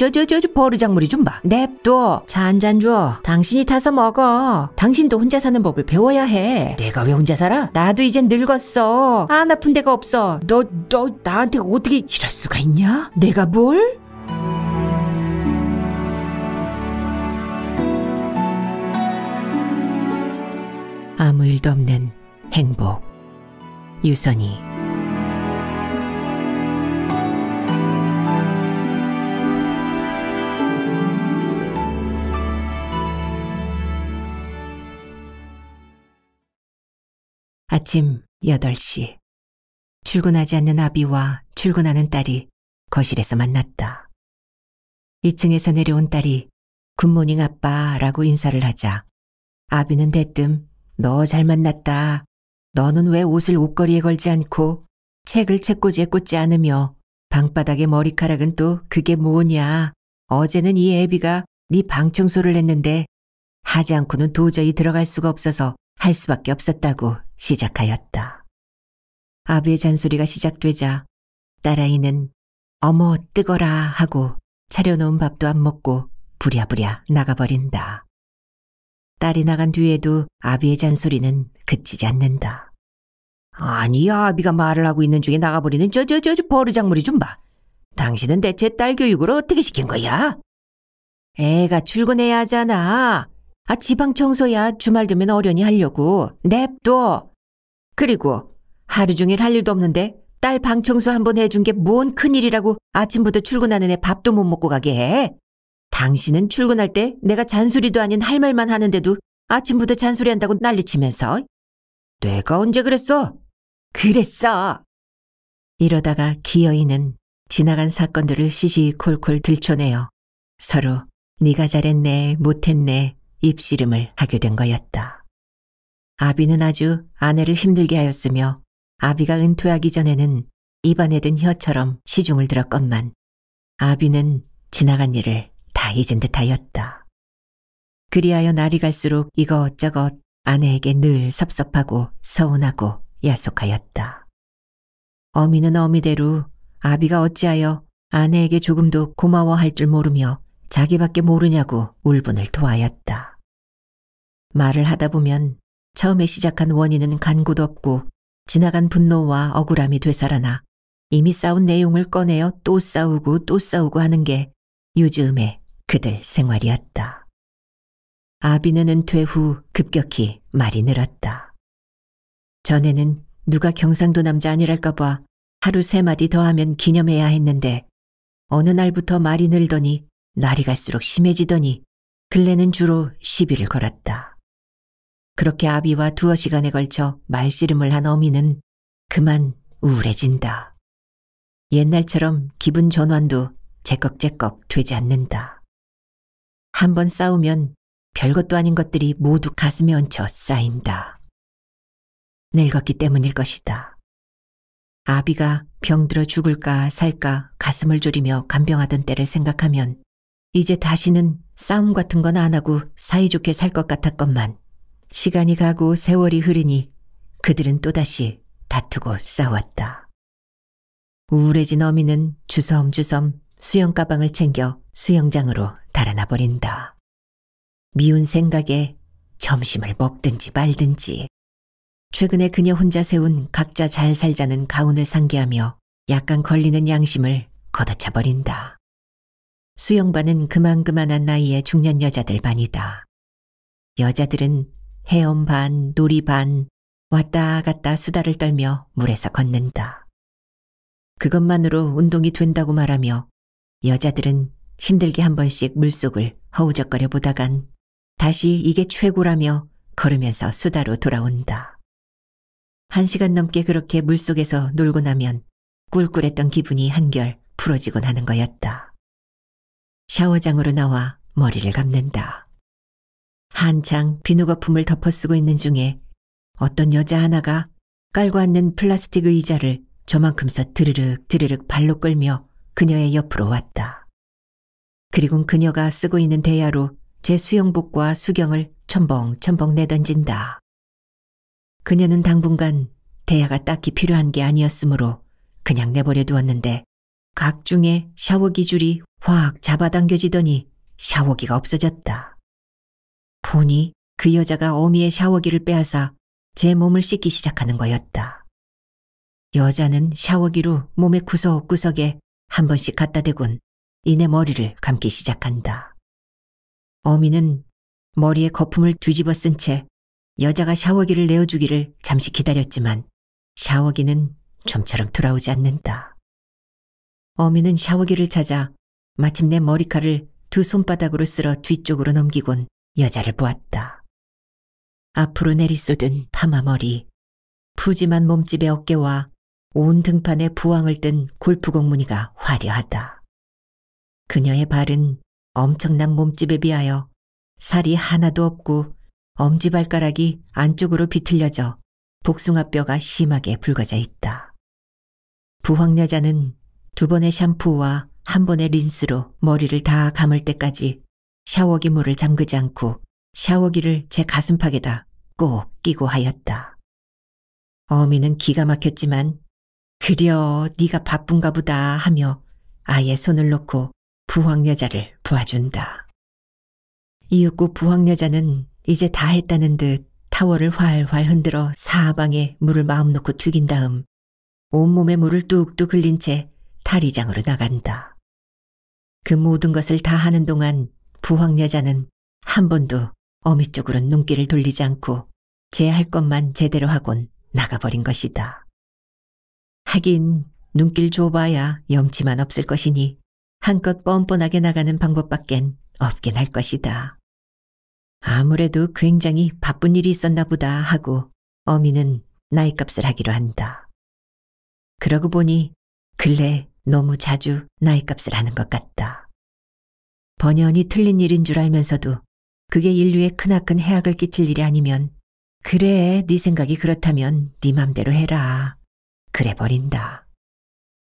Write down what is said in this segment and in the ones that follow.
저저저 저, 버르장머리 좀 봐. 냅둬. 차한잔 줘. 당신이 타서 먹어. 당신도 혼자 사는 법을 배워야 해. 내가 왜 혼자 살아? 나도 이젠 늙었어. 안 아픈 데가 없어. 너 너 나한테 어떻게 이럴 수가 있냐? 내가 뭘? 아무 일도 없는 행복. 유선이 아침 8시. 출근하지 않는 아비와 출근하는 딸이 거실에서 만났다. 2층에서 내려온 딸이 굿모닝 아빠라고 인사를 하자 아비는 대뜸 너 잘 만났다. 너는 왜 옷을 옷걸이에 걸지 않고 책을 책꽂이에 꽂지 않으며 방바닥에 머리카락은 또 그게 뭐냐. 어제는 이 애비가 네 방 청소를 했는데 하지 않고는 도저히 들어갈 수가 없어서 할 수밖에 없었다고 시작하였다. 아비의 잔소리가 시작되자 딸아이는 어머 뜨거라 하고 차려놓은 밥도 안 먹고 부랴부랴 나가버린다. 딸이 나간 뒤에도 아비의 잔소리는 그치지 않는다. 아니 아비가 말을 하고 있는 중에 나가버리는 저저저 저, 버르장머리 좀 봐. 당신은 대체 딸 교육을 어떻게 시킨 거야? 애가 출근해야 하잖아. 아 지방 청소야 주말 되면 어련히 하려고. 냅둬. 그리고 하루 종일 할 일도 없는데 딸 방청소 한 번 해준 게 뭔 큰일이라고 아침부터 출근하는 애 밥도 못 먹고 가게 해. 당신은 출근할 때 내가 잔소리도 아닌 할 말만 하는데도 아침부터 잔소리한다고 난리치면서 내가 언제 그랬어? 그랬어. 이러다가 기어이는 지나간 사건들을 시시콜콜 들춰내어 서로 네가 잘했네 못했네 입씨름을 하게 된 거였다. 아비는 아주 아내를 힘들게 하였으며 아비가 은퇴하기 전에는 입안에 든 혀처럼 시중을 들었건만 아비는 지나간 일을 다 잊은 듯하였다. 그리하여 날이 갈수록 이것저것 아내에게 늘 섭섭하고 서운하고 야속하였다. 어미는 어미대로 아비가 어찌하여 아내에게 조금도 고마워할 줄 모르며 자기밖에 모르냐고 울분을 토하였다. 말을 하다 보면 처음에 시작한 원인은 간고도 없고 지나간 분노와 억울함이 되살아나 이미 싸운 내용을 꺼내어 또 싸우고 또 싸우고 하는 게 요즘의 그들 생활이었다. 아비는 은퇴 후 급격히 말이 늘었다. 전에는 누가 경상도 남자 아니랄까봐 하루 세 마디 더 하면 기념해야 했는데 어느 날부터 말이 늘더니 날이 갈수록 심해지더니 근래는 주로 시비를 걸었다. 그렇게 아비와 두어 시간에 걸쳐 말씨름을 한 어미는 그만 우울해진다. 옛날처럼 기분 전환도 제꺽제꺽 되지 않는다. 한 번 싸우면 별것도 아닌 것들이 모두 가슴에 얹혀 쌓인다. 늙었기 때문일 것이다. 아비가 병들어 죽을까 살까 가슴을 졸이며 간병하던 때를 생각하면 이제 다시는 싸움 같은 건 안 하고 사이좋게 살 것 같았건만 시간이 가고 세월이 흐르니 그들은 또다시 다투고 싸웠다. 우울해진 어미는 주섬주섬 수영 가방을 챙겨 수영장으로 달아나 버린다. 미운 생각에 점심을 먹든지 말든지. 최근에 그녀 혼자 세운 각자 잘 살자는 가훈을 상기하며 약간 걸리는 양심을 걷어차 버린다. 수영반은 그만그만한 나이의 중년 여자들 반이다. 여자들은 헤엄 반 놀이 반 왔다 갔다 수다를 떨며 물에서 걷는다. 그것만으로 운동이 된다고 말하며 여자들은 힘들게 한 번씩 물속을 허우적거려 보다간 다시 이게 최고라며 걸으면서 수다로 돌아온다. 한 시간 넘게 그렇게 물속에서 놀고 나면 꿀꿀했던 기분이 한결 풀어지곤 하는 거였다. 샤워장으로 나와 머리를 감는다. 한창 비누 거품을 덮어쓰고 있는 중에 어떤 여자 하나가 깔고 앉는 플라스틱 의자를 저만큼 서 드르륵 드르륵 발로 끌며 그녀의 옆으로 왔다. 그리곤 그녀가 쓰고 있는 대야로 제 수영복과 수경을 첨벙첨벙 내던진다. 그녀는 당분간 대야가 딱히 필요한 게 아니었으므로 그냥 내버려 두었는데 각중에 샤워기 줄이 확 잡아당겨지더니 샤워기가 없어졌다. 보니 그 여자가 어미의 샤워기를 빼앗아 제 몸을 씻기 시작하는 거였다. 여자는 샤워기로 몸의 구석구석에 한 번씩 갖다 대곤 이내 머리를 감기 시작한다. 어미는 머리에 거품을 뒤집어 쓴 채 여자가 샤워기를 내어주기를 잠시 기다렸지만 샤워기는 좀처럼 돌아오지 않는다. 어미는 샤워기를 찾아 마침내 머리카락을 두 손바닥으로 쓸어 뒤쪽으로 넘기곤 여자를 보았다. 앞으로 내리쏟은 파마머리, 푸짐한 몸집의 어깨와 온 등판에 부황을 뜬 골프공 무늬가 화려하다. 그녀의 발은 엄청난 몸집에 비하여 살이 하나도 없고 엄지발가락이 안쪽으로 비틀려져 복숭아뼈가 심하게 붉어져 있다. 부황여자는 두 번의 샴푸와 한 번의 린스로 머리를 다 감을 때까지 샤워기 물을 잠그지 않고 샤워기를 제 가슴팍에다 꼭 끼고 하였다. 어미는 기가 막혔지만 그려 네가 바쁜가 보다 하며 아예 손을 놓고 부황여자를 부아준다 이윽고 부황여자는 이제 다 했다는 듯 타월을 활활 흔들어 사방에 물을 마음 놓고 튀긴 다음 온몸에 물을 뚝뚝 흘린 채 탈의장으로 나간다. 그 모든 것을 다 하는 동안 부황 여자는 한 번도 어미 쪽으로 눈길을 돌리지 않고 제 할 것만 제대로 하곤 나가버린 것이다. 하긴 눈길 줘봐야 염치만 없을 것이니 한껏 뻔뻔하게 나가는 방법밖엔 없긴 할 것이다. 아무래도 굉장히 바쁜 일이 있었나 보다 하고 어미는 나이값을 하기로 한다. 그러고 보니 근래 너무 자주 나이값을 하는 것 같다. 번연이 틀린 일인 줄 알면서도 그게 인류에 크나큰 해악을 끼칠 일이 아니면 그래 네 생각이 그렇다면 네 맘대로 해라. 그래 버린다.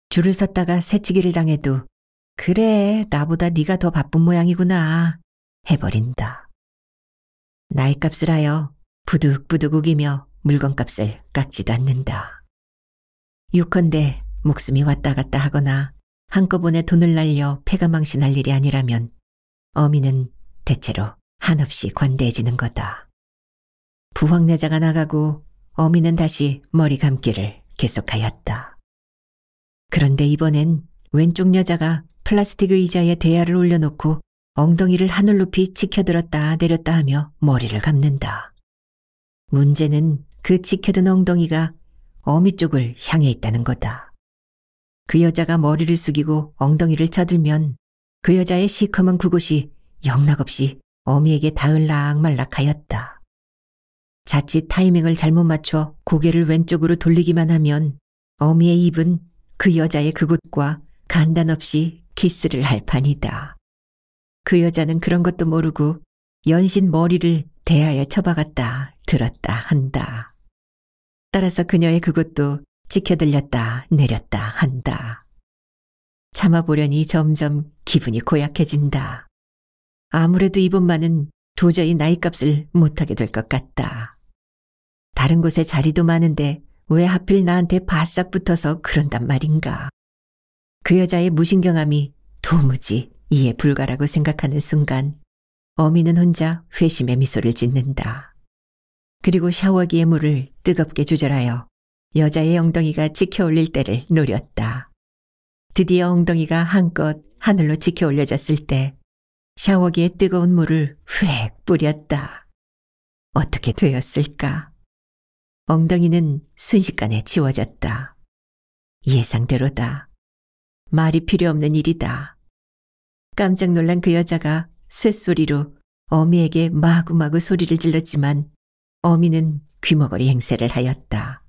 줄을 섰다가 새치기를 당해도 그래 나보다 네가 더 바쁜 모양이구나 해버린다. 나이값을 하여 부득부득 우기며 물건값을 깎지도 않는다. 요컨대 목숨이 왔다 갔다 하거나 한꺼번에 돈을 날려 폐가 망신할 일이 아니라면 어미는 대체로 한없이 관대해지는 거다. 부황내자가 나가고 어미는 다시 머리 감기를 계속하였다. 그런데 이번엔 왼쪽 여자가 플라스틱 의자에 대야를 올려놓고 엉덩이를 하늘 높이 치켜들었다 내렸다 하며 머리를 감는다. 문제는 그 치켜든 엉덩이가 어미 쪽을 향해 있다는 거다. 그 여자가 머리를 숙이고 엉덩이를 쳐들면 그 여자의 시커먼 그곳이 영락없이 어미에게 닿을락 말락하였다. 자칫 타이밍을 잘못 맞춰 고개를 왼쪽으로 돌리기만 하면 어미의 입은 그 여자의 그곳과 간단없이 키스를 할 판이다. 그 여자는 그런 것도 모르고 연신 머리를 대하여 쳐박았다 들었다 한다. 따라서 그녀의 그것도 지켜들렸다 내렸다 한다. 참아보려니 점점 기분이 고약해진다. 아무래도 이분만은 도저히 나이값을 못하게 될 것 같다. 다른 곳에 자리도 많은데 왜 하필 나한테 바싹 붙어서 그런단 말인가. 그 여자의 무신경함이 도무지 이해 불가라고 생각하는 순간 어미는 혼자 회심의 미소를 짓는다. 그리고 샤워기의 물을 뜨겁게 조절하여 여자의 엉덩이가 지켜올릴 때를 노렸다. 드디어 엉덩이가 한껏 하늘로 지켜올려졌을 때 샤워기에 뜨거운 물을 휙 뿌렸다. 어떻게 되었을까? 엉덩이는 순식간에 지워졌다. 예상대로다. 말이 필요 없는 일이다. 깜짝 놀란 그 여자가 쇳소리로 어미에게 마구마구 소리를 질렀지만 어미는 귀머거리 행세를 하였다.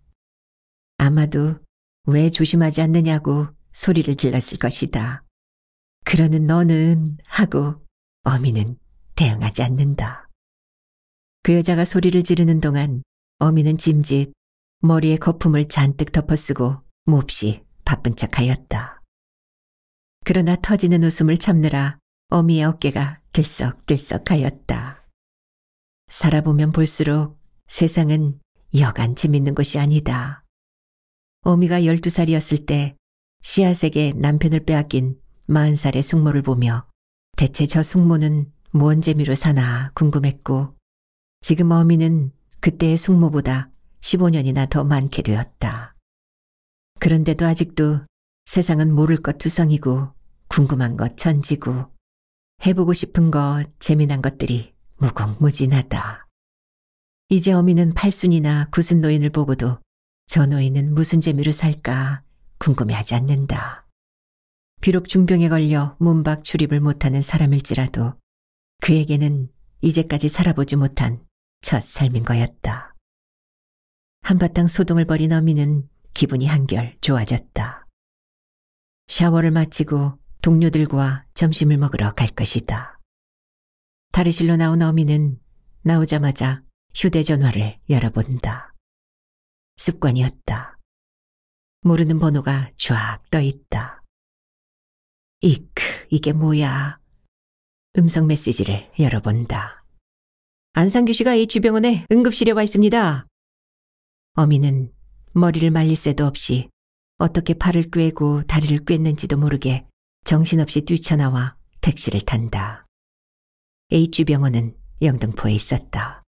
아마도 왜 조심하지 않느냐고 소리를 질렀을 것이다. 그러는 너는 하고 어미는 대응하지 않는다. 그 여자가 소리를 지르는 동안 어미는 짐짓 머리에 거품을 잔뜩 덮어쓰고 몹시 바쁜 척하였다. 그러나 터지는 웃음을 참느라 어미의 어깨가 들썩들썩하였다. 살아보면 볼수록 세상은 여간 재밌는 곳이 아니다. 어미가 12살이었을 때 씨앗에게 남편을 빼앗긴 40살의 숙모를 보며 대체 저 숙모는 무언 재미로 사나 궁금했고 지금 어미는 그때의 숙모보다 15년이나 더 많게 되었다. 그런데도 아직도 세상은 모를 것 투성이고 궁금한 것 천지고 해보고 싶은 것 재미난 것들이 무궁무진하다. 이제 어미는 팔순이나 구순 노인을 보고도 저 노인은 무슨 재미로 살까 궁금해하지 않는다. 비록 중병에 걸려 문박 출입을 못하는 사람일지라도 그에게는 이제까지 살아보지 못한 첫 삶인 거였다. 한바탕 소동을 벌인 어미는 기분이 한결 좋아졌다. 샤워를 마치고 동료들과 점심을 먹으러 갈 것이다. 다리실로 나온 어미는 나오자마자 휴대전화를 열어본다. 습관이었다. 모르는 번호가 쫙 떠 있다. 이크, 이게 뭐야. 음성 메시지를 열어본다. 안상규 씨가 이 주병원에 응급실에 와 있습니다. 어미는 머리를 말릴 새도 없이 어떻게 팔을 꿰고 다리를 꿰는지도 모르게 정신없이 뛰쳐나와 택시를 탄다. H병원은 영등포에 있었다.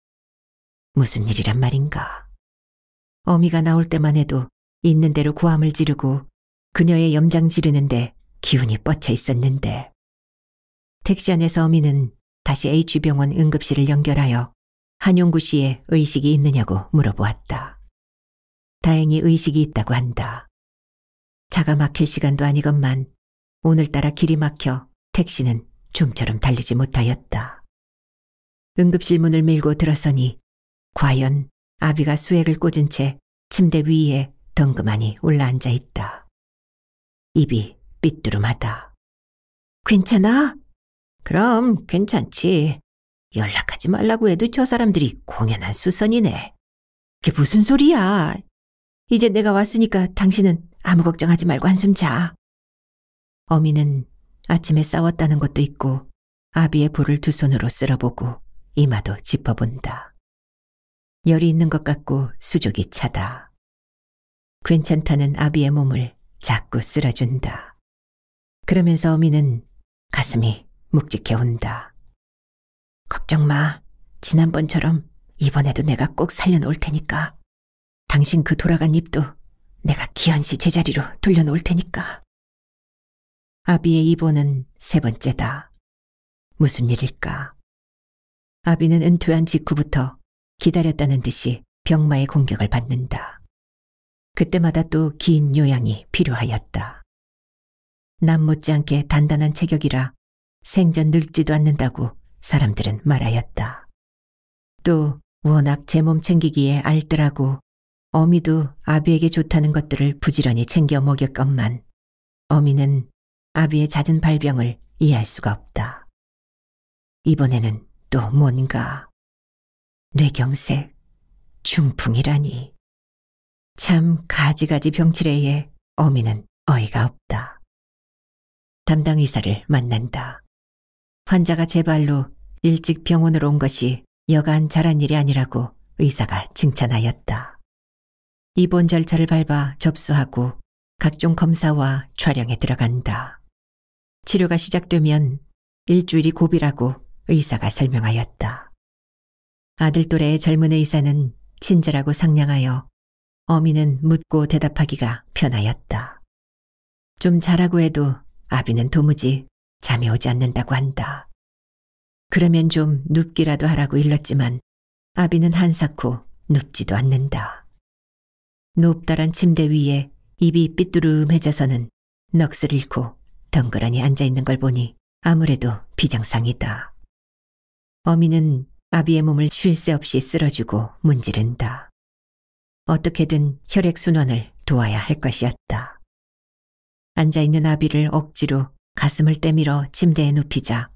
무슨 일이란 말인가. 어미가 나올 때만 해도 있는 대로 고함을 지르고 그녀의 염장 지르는데 기운이 뻗쳐 있었는데. 택시 안에서 어미는 다시 H병원 응급실을 연결하여 한용구 씨의 의식이 있느냐고 물어보았다. 다행히 의식이 있다고 한다. 차가 막힐 시간도 아니건만 오늘따라 길이 막혀 택시는 좀처럼 달리지 못하였다. 응급실 문을 밀고 들어서니 과연 아비가 수액을 꽂은 채 침대 위에 덩그마니 올라앉아 있다. 입이 삐뚤름하다 괜찮아? 그럼 괜찮지. 연락하지 말라고 해도 저 사람들이 공연한 수선이네. 그게 무슨 소리야. 이제 내가 왔으니까 당신은 아무 걱정하지 말고 한숨 자. 어미는 아침에 싸웠다는 것도 있고 아비의 볼을 두 손으로 쓸어보고 이마도 짚어본다. 열이 있는 것 같고 수족이 차다. 괜찮다는 아비의 몸을 자꾸 쓸어준다. 그러면서 어미는 가슴이 묵직해 온다. 걱정 마. 지난번처럼 이번에도 내가 꼭 살려놓을 테니까. 당신 그 돌아간 입도 내가 기현씨 제자리로 돌려놓을 테니까. 아비의 입원은 세 번째다. 무슨 일일까? 아비는 은퇴한 직후부터 기다렸다는 듯이 병마의 공격을 받는다. 그때마다 또 긴 요양이 필요하였다. 남 못지않게 단단한 체격이라 생전 늙지도 않는다고 사람들은 말하였다. 또 워낙 제 몸 챙기기에 알뜰하고 어미도 아비에게 좋다는 것들을 부지런히 챙겨 먹였건만 어미는 아비의 잦은 발병을 이해할 수가 없다. 이번에는 또 뭔가 뇌경색, 중풍이라니. 참 가지가지 병치레에 어미는 어이가 없다. 담당 의사를 만난다. 환자가 제 발로 일찍 병원으로 온 것이 여간 잘한 일이 아니라고 의사가 칭찬하였다. 입원 절차를 밟아 접수하고 각종 검사와 촬영에 들어간다. 치료가 시작되면 일주일이 고비라고 의사가 설명하였다. 아들 또래의 젊은 의사는 친절하고 상냥하여 어미는 묻고 대답하기가 편하였다. 좀 자라고 해도 아비는 도무지 잠이 오지 않는다고 한다. 그러면 좀 눕기라도 하라고 일렀지만 아비는 한사코 눕지도 않는다. 높다란 침대 위에 입이 삐뚤음해져서는 넋을 잃고 덩그러니 앉아있는 걸 보니 아무래도 비정상이다. 어미는 아비의 몸을 쉴 새 없이 쓰러지고 문지른다. 어떻게든 혈액순환을 도와야 할 것이었다. 앉아있는 아비를 억지로 가슴을 때밀어 침대에 눕히자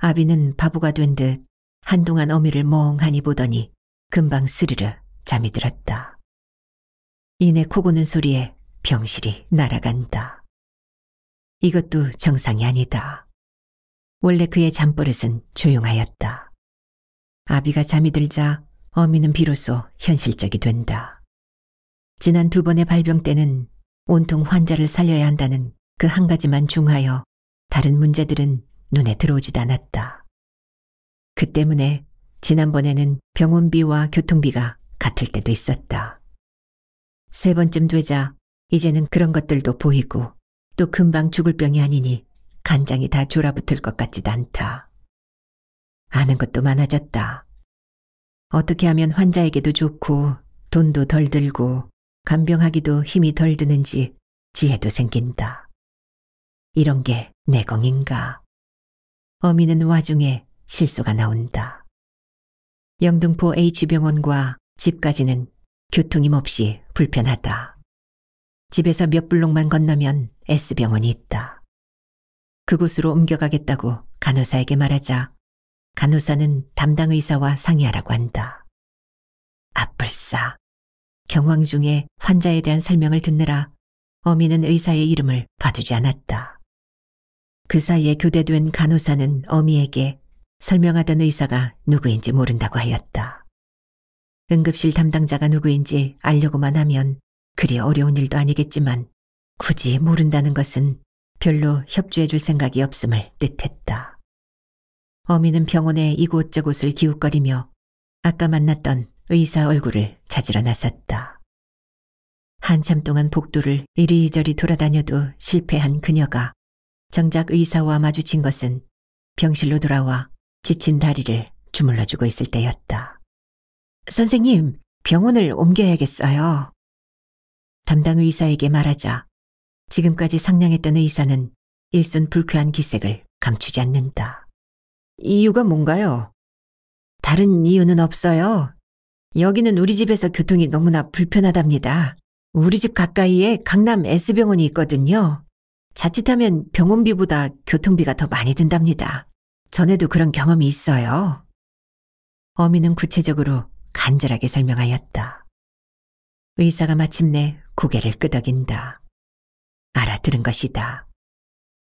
아비는 바보가 된 듯 한동안 어미를 멍하니 보더니 금방 스르르 잠이 들었다. 이내 코고는 소리에 병실이 날아간다. 이것도 정상이 아니다. 원래 그의 잠버릇은 조용하였다. 아비가 잠이 들자 어미는 비로소 현실적이 된다. 지난 두 번의 발병 때는 온통 환자를 살려야 한다는 그 한 가지만 중하여 다른 문제들은 눈에 들어오지도 않았다. 그 때문에 지난번에는 병원비와 교통비가 같을 때도 있었다. 세 번쯤 되자 이제는 그런 것들도 보이고 또 금방 죽을 병이 아니니 간장이 다 졸아붙을 것 같지도 않다. 아는 것도 많아졌다. 어떻게 하면 환자에게도 좋고 돈도 덜 들고 간병하기도 힘이 덜 드는지 지혜도 생긴다. 이런 게 내공인가. 어미는 와중에 실수가 나온다. 영등포 H병원과 집까지는 교통임 없이 불편하다. 집에서 몇 블록만 건너면 S병원이 있다. 그곳으로 옮겨가겠다고 간호사에게 말하자 간호사는 담당 의사와 상의하라고 한다. 아뿔싸. 경황 중에 환자에 대한 설명을 듣느라 어미는 의사의 이름을 봐두지 않았다. 그 사이에 교대된 간호사는 어미에게 설명하던 의사가 누구인지 모른다고 하였다. 응급실 담당자가 누구인지 알려고만 하면 그리 어려운 일도 아니겠지만 굳이 모른다는 것은 별로 협조해 줄 생각이 없음을 뜻했다. 어미는 병원에 이곳저곳을 기웃거리며 아까 만났던 의사 얼굴을 찾으러 나섰다. 한참 동안 복도를 이리저리 돌아다녀도 실패한 그녀가 정작 의사와 마주친 것은 병실로 돌아와 지친 다리를 주물러주고 있을 때였다. 선생님, 병원을 옮겨야겠어요. 담당 의사에게 말하자 지금까지 상냥했던 의사는 일순 불쾌한 기색을 감추지 않는다. 이유가 뭔가요? 다른 이유는 없어요. 여기는 우리 집에서 교통이 너무나 불편하답니다. 우리 집 가까이에 강남 S병원이 있거든요. 자칫하면 병원비보다 교통비가 더 많이 든답니다. 전에도 그런 경험이 있어요. 어미는 구체적으로 간절하게 설명하였다. 의사가 마침내 고개를 끄덕인다. 알아들은 것이다.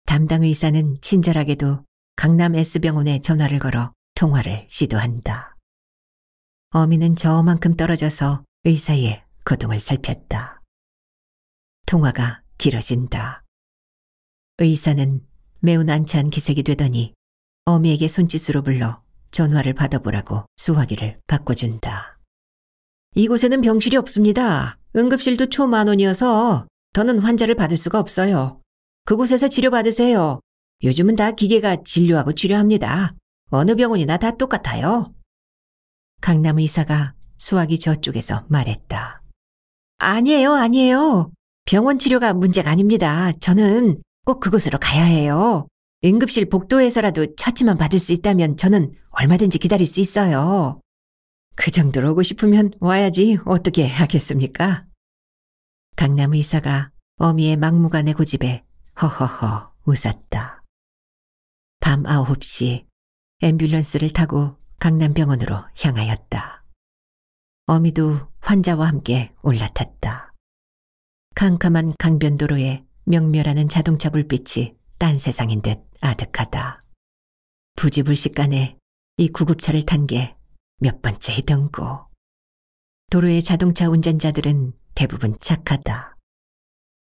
담당 의사는 친절하게도 강남 S병원에 전화를 걸어 통화를 시도한다. 어미는 저만큼 떨어져서 의사의 거동을 살폈다. 통화가 길어진다. 의사는 매우 난처한 기색이 되더니 어미에게 손짓으로 불러 전화를 받아보라고 수화기를 바꿔준다. 이곳에는 병실이 없습니다. 응급실도 초만 원이어서 더는 환자를 받을 수가 없어요. 그곳에서 치료받으세요. 요즘은 다 기계가 진료하고 치료합니다. 어느 병원이나 다 똑같아요. 강남 의사가 수학이 저쪽에서 말했다. 아니에요, 아니에요. 병원 치료가 문제가 아닙니다. 저는 꼭 그곳으로 가야 해요. 응급실 복도에서라도 처치만 받을 수 있다면 저는 얼마든지 기다릴 수 있어요. 그 정도로 오고 싶으면 와야지 어떻게 하겠습니까? 강남 의사가 어미의 막무가내 고집에 허허허 웃었다. 밤 9시 앰뷸런스를 타고 강남병원으로 향하였다. 어미도 환자와 함께 올라탔다. 캄캄한 강변도로에 명멸하는 자동차 불빛이 딴 세상인 듯 아득하다. 부지불식간에 이 구급차를 탄 게 몇 번째 이던고. 도로의 자동차 운전자들은 대부분 착하다.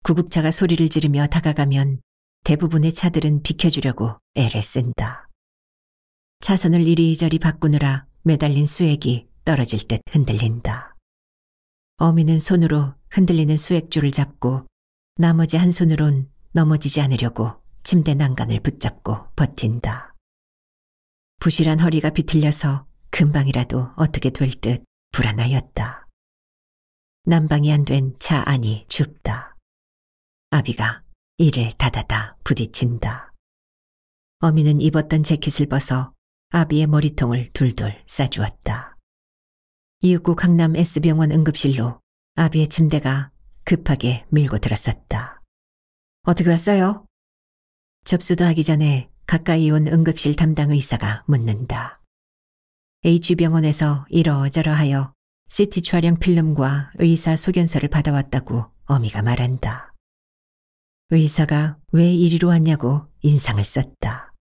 구급차가 소리를 지르며 다가가면 대부분의 차들은 비켜주려고 애를 쓴다. 차선을 이리저리 바꾸느라 매달린 수액이 떨어질 듯 흔들린다. 어미는 손으로 흔들리는 수액줄을 잡고 나머지 한 손으론 넘어지지 않으려고 침대 난간을 붙잡고 버틴다. 부실한 허리가 비틀려서 금방이라도 어떻게 될 듯 불안하였다. 난방이 안 된 차 안이 춥다. 아비가 이를 다다다 부딪친다 어미는 입었던 재킷을 벗어 아비의 머리통을 둘둘 싸주었다. 이윽고 강남 S병원 응급실로 아비의 침대가 급하게 밀고 들었었다. 어떻게 왔어요? 접수도 하기 전에 가까이 온 응급실 담당 의사가 묻는다. H병원에서 이러저러하여 CT 촬영 필름과 의사 소견서를 받아왔다고 어미가 말한다. 의사가 왜 이리로 왔냐고 인상을 썼다.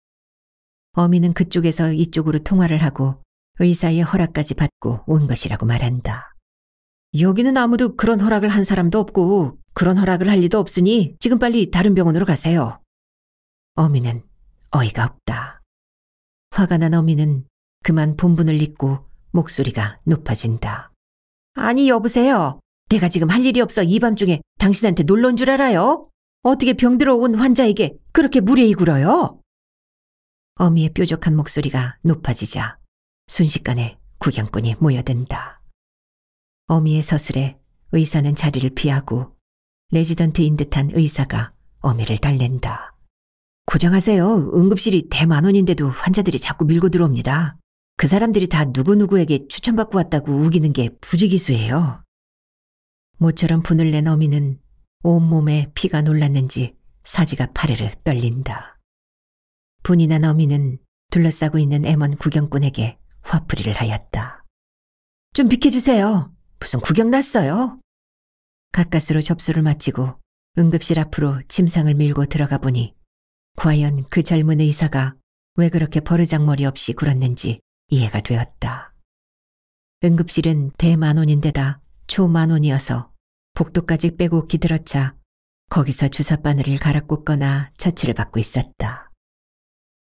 어미는 그쪽에서 이쪽으로 통화를 하고 의사의 허락까지 받고 온 것이라고 말한다. 여기는 아무도 그런 허락을 한 사람도 없고 그런 허락을 할 리도 없으니 지금 빨리 다른 병원으로 가세요. 어미는 어이가 없다. 화가 난 어미는 그만 본분을 잊고 목소리가 높아진다. 아니 여보세요. 내가 지금 할 일이 없어 이 밤중에 당신한테 놀러 온 줄 알아요? 어떻게 병들어 온 환자에게 그렇게 무례히 굴어요? 어미의 뾰족한 목소리가 높아지자 순식간에 구경꾼이 모여든다. 어미의 서슬에 의사는 자리를 피하고 레지던트인 듯한 의사가 어미를 달랜다. 고정하세요. 응급실이 대만원인데도 환자들이 자꾸 밀고 들어옵니다. 그 사람들이 다 누구누구에게 추천받고 왔다고 우기는 게 부지기수예요. 모처럼 분을 낸 어미는 온몸에 피가 놀랐는지 사지가 파르르 떨린다. 분이 난 어미는 둘러싸고 있는 애먼 구경꾼에게 화풀이를 하였다. 좀 비켜주세요. 무슨 구경 났어요? 가까스로 접수를 마치고 응급실 앞으로 침상을 밀고 들어가 보니 과연 그 젊은 의사가 왜 그렇게 버르장머리 없이 굴었는지 이해가 되었다. 응급실은 대만원인데다 초만원이어서 복도까지 빼고 기들었자 거기서 주사바늘을 갈아 꽂거나 처치를 받고 있었다.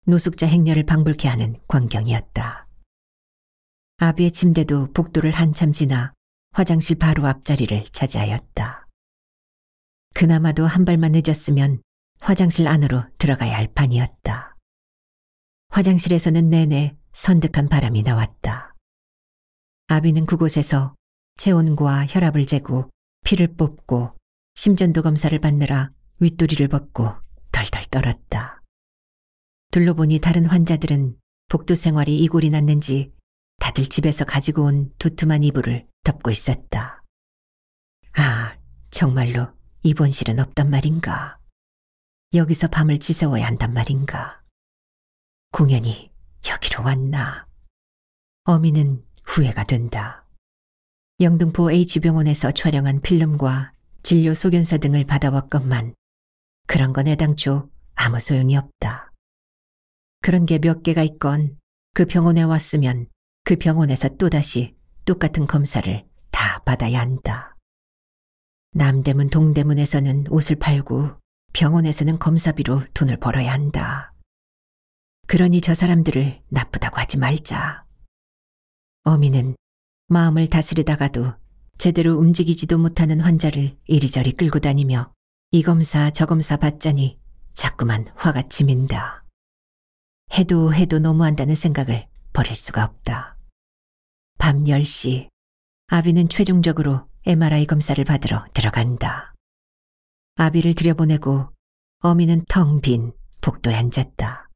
노숙자 행렬을 방불케 하는 광경이었다. 아비의 침대도 복도를 한참 지나 화장실 바로 앞자리를 차지하였다. 그나마도 한 발만 늦었으면 화장실 안으로 들어가야 할 판이었다. 화장실에서는 내내 선득한 바람이 나왔다. 아비는 그곳에서 체온과 혈압을 재고 피를 뽑고 심전도 검사를 받느라 윗도리를 벗고 덜덜 떨었다. 둘러보니 다른 환자들은 복도 생활이 이골이 났는지 다들 집에서 가지고 온 두툼한 이불을 덮고 있었다. 아, 정말로 입원실은 없단 말인가. 여기서 밤을 지새워야 한단 말인가. 공연이 여기로 왔나. 어미는 후회가 된다. 영등포 H병원에서 촬영한 필름과 진료 소견서 등을 받아왔건만 그런 건 애당초 아무 소용이 없다. 그런 게 몇 개가 있건 그 병원에 왔으면 그 병원에서 또다시 똑같은 검사를 다 받아야 한다. 남대문 동대문에서는 옷을 팔고 병원에서는 검사비로 돈을 벌어야 한다. 그러니 저 사람들을 나쁘다고 하지 말자. 어미는 마음을 다스리다가도 제대로 움직이지도 못하는 환자를 이리저리 끌고 다니며 이 검사 저 검사 받자니 자꾸만 화가 치민다. 해도 해도 너무한다는 생각을 버릴 수가 없다. 밤 10시 아비는 최종적으로 MRI 검사를 받으러 들어간다. 아비를 들여보내고 어미는 텅 빈 복도에 앉았다.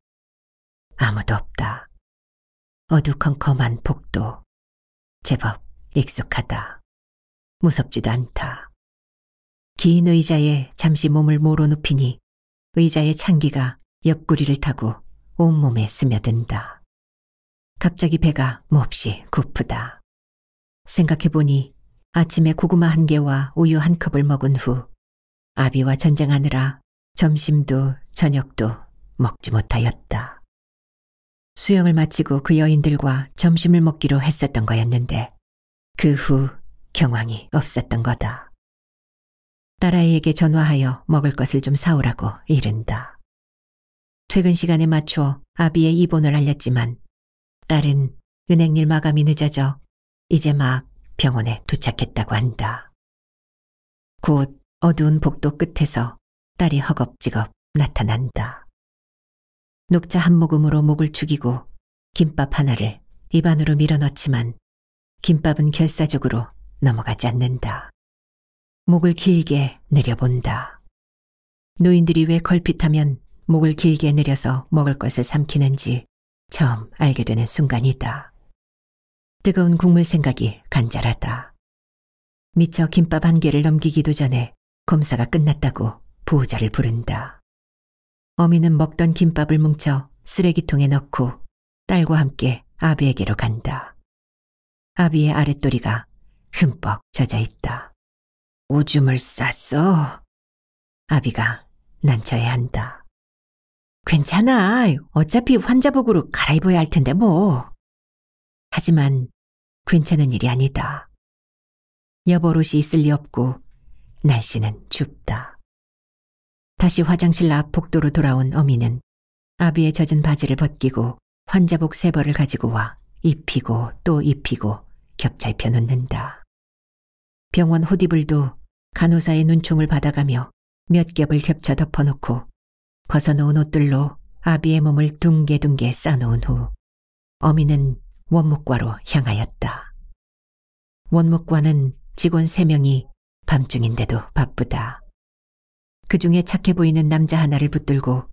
아무도 없다. 어두컴컴한 복도. 제법 익숙하다. 무섭지도 않다. 긴 의자에 잠시 몸을 모로 눕히니 의자의 창기가 옆구리를 타고 온몸에 스며든다. 갑자기 배가 몹시 고프다. 생각해보니 아침에 고구마 한 개와 우유 한 컵을 먹은 후 아비와 전쟁하느라 점심도 저녁도 먹지 못하였다. 수영을 마치고 그 여인들과 점심을 먹기로 했었던 거였는데 그 후 경황이 없었던 거다. 딸아이에게 전화하여 먹을 것을 좀 사오라고 이른다. 퇴근 시간에 맞춰 아비의 입원을 알렸지만 딸은 은행일 마감이 늦어져 이제 막 병원에 도착했다고 한다. 곧 어두운 복도 끝에서 딸이 허겁지겁 나타난다. 녹차 한 모금으로 목을 죽이고 김밥 하나를 입안으로 밀어넣지만 김밥은 결사적으로 넘어가지 않는다. 목을 길게 내려본다. 노인들이 왜 걸핏하면 목을 길게 내려서 먹을 것을 삼키는지 처음 알게 되는 순간이다. 뜨거운 국물 생각이 간절하다. 미처 김밥 한 개를 넘기기도 전에 검사가 끝났다고 보호자를 부른다. 어미는 먹던 김밥을 뭉쳐 쓰레기통에 넣고 딸과 함께 아비에게로 간다. 아비의 아랫도리가 흠뻑 젖어 있다. 오줌을 쌌어. 아비가 난처해 한다. 괜찮아. 어차피 환자복으로 갈아입어야 할 텐데 뭐. 하지만 괜찮은 일이 아니다. 여벌옷이 있을 리 없고 날씨는 춥다. 다시 화장실 앞 복도로 돌아온 어미는 아비의 젖은 바지를 벗기고 환자복 세 벌을 가지고 와 입히고 또 입히고 겹쳐 입혀놓는다. 병원 호디블도 간호사의 눈총을 받아가며 몇 겹을 겹쳐 덮어놓고 벗어놓은 옷들로 아비의 몸을 둥게둥게 싸놓은 후 어미는 원목과로 향하였다. 원목과는 직원 세명이 밤중인데도 바쁘다. 그 중에 착해 보이는 남자 하나를 붙들고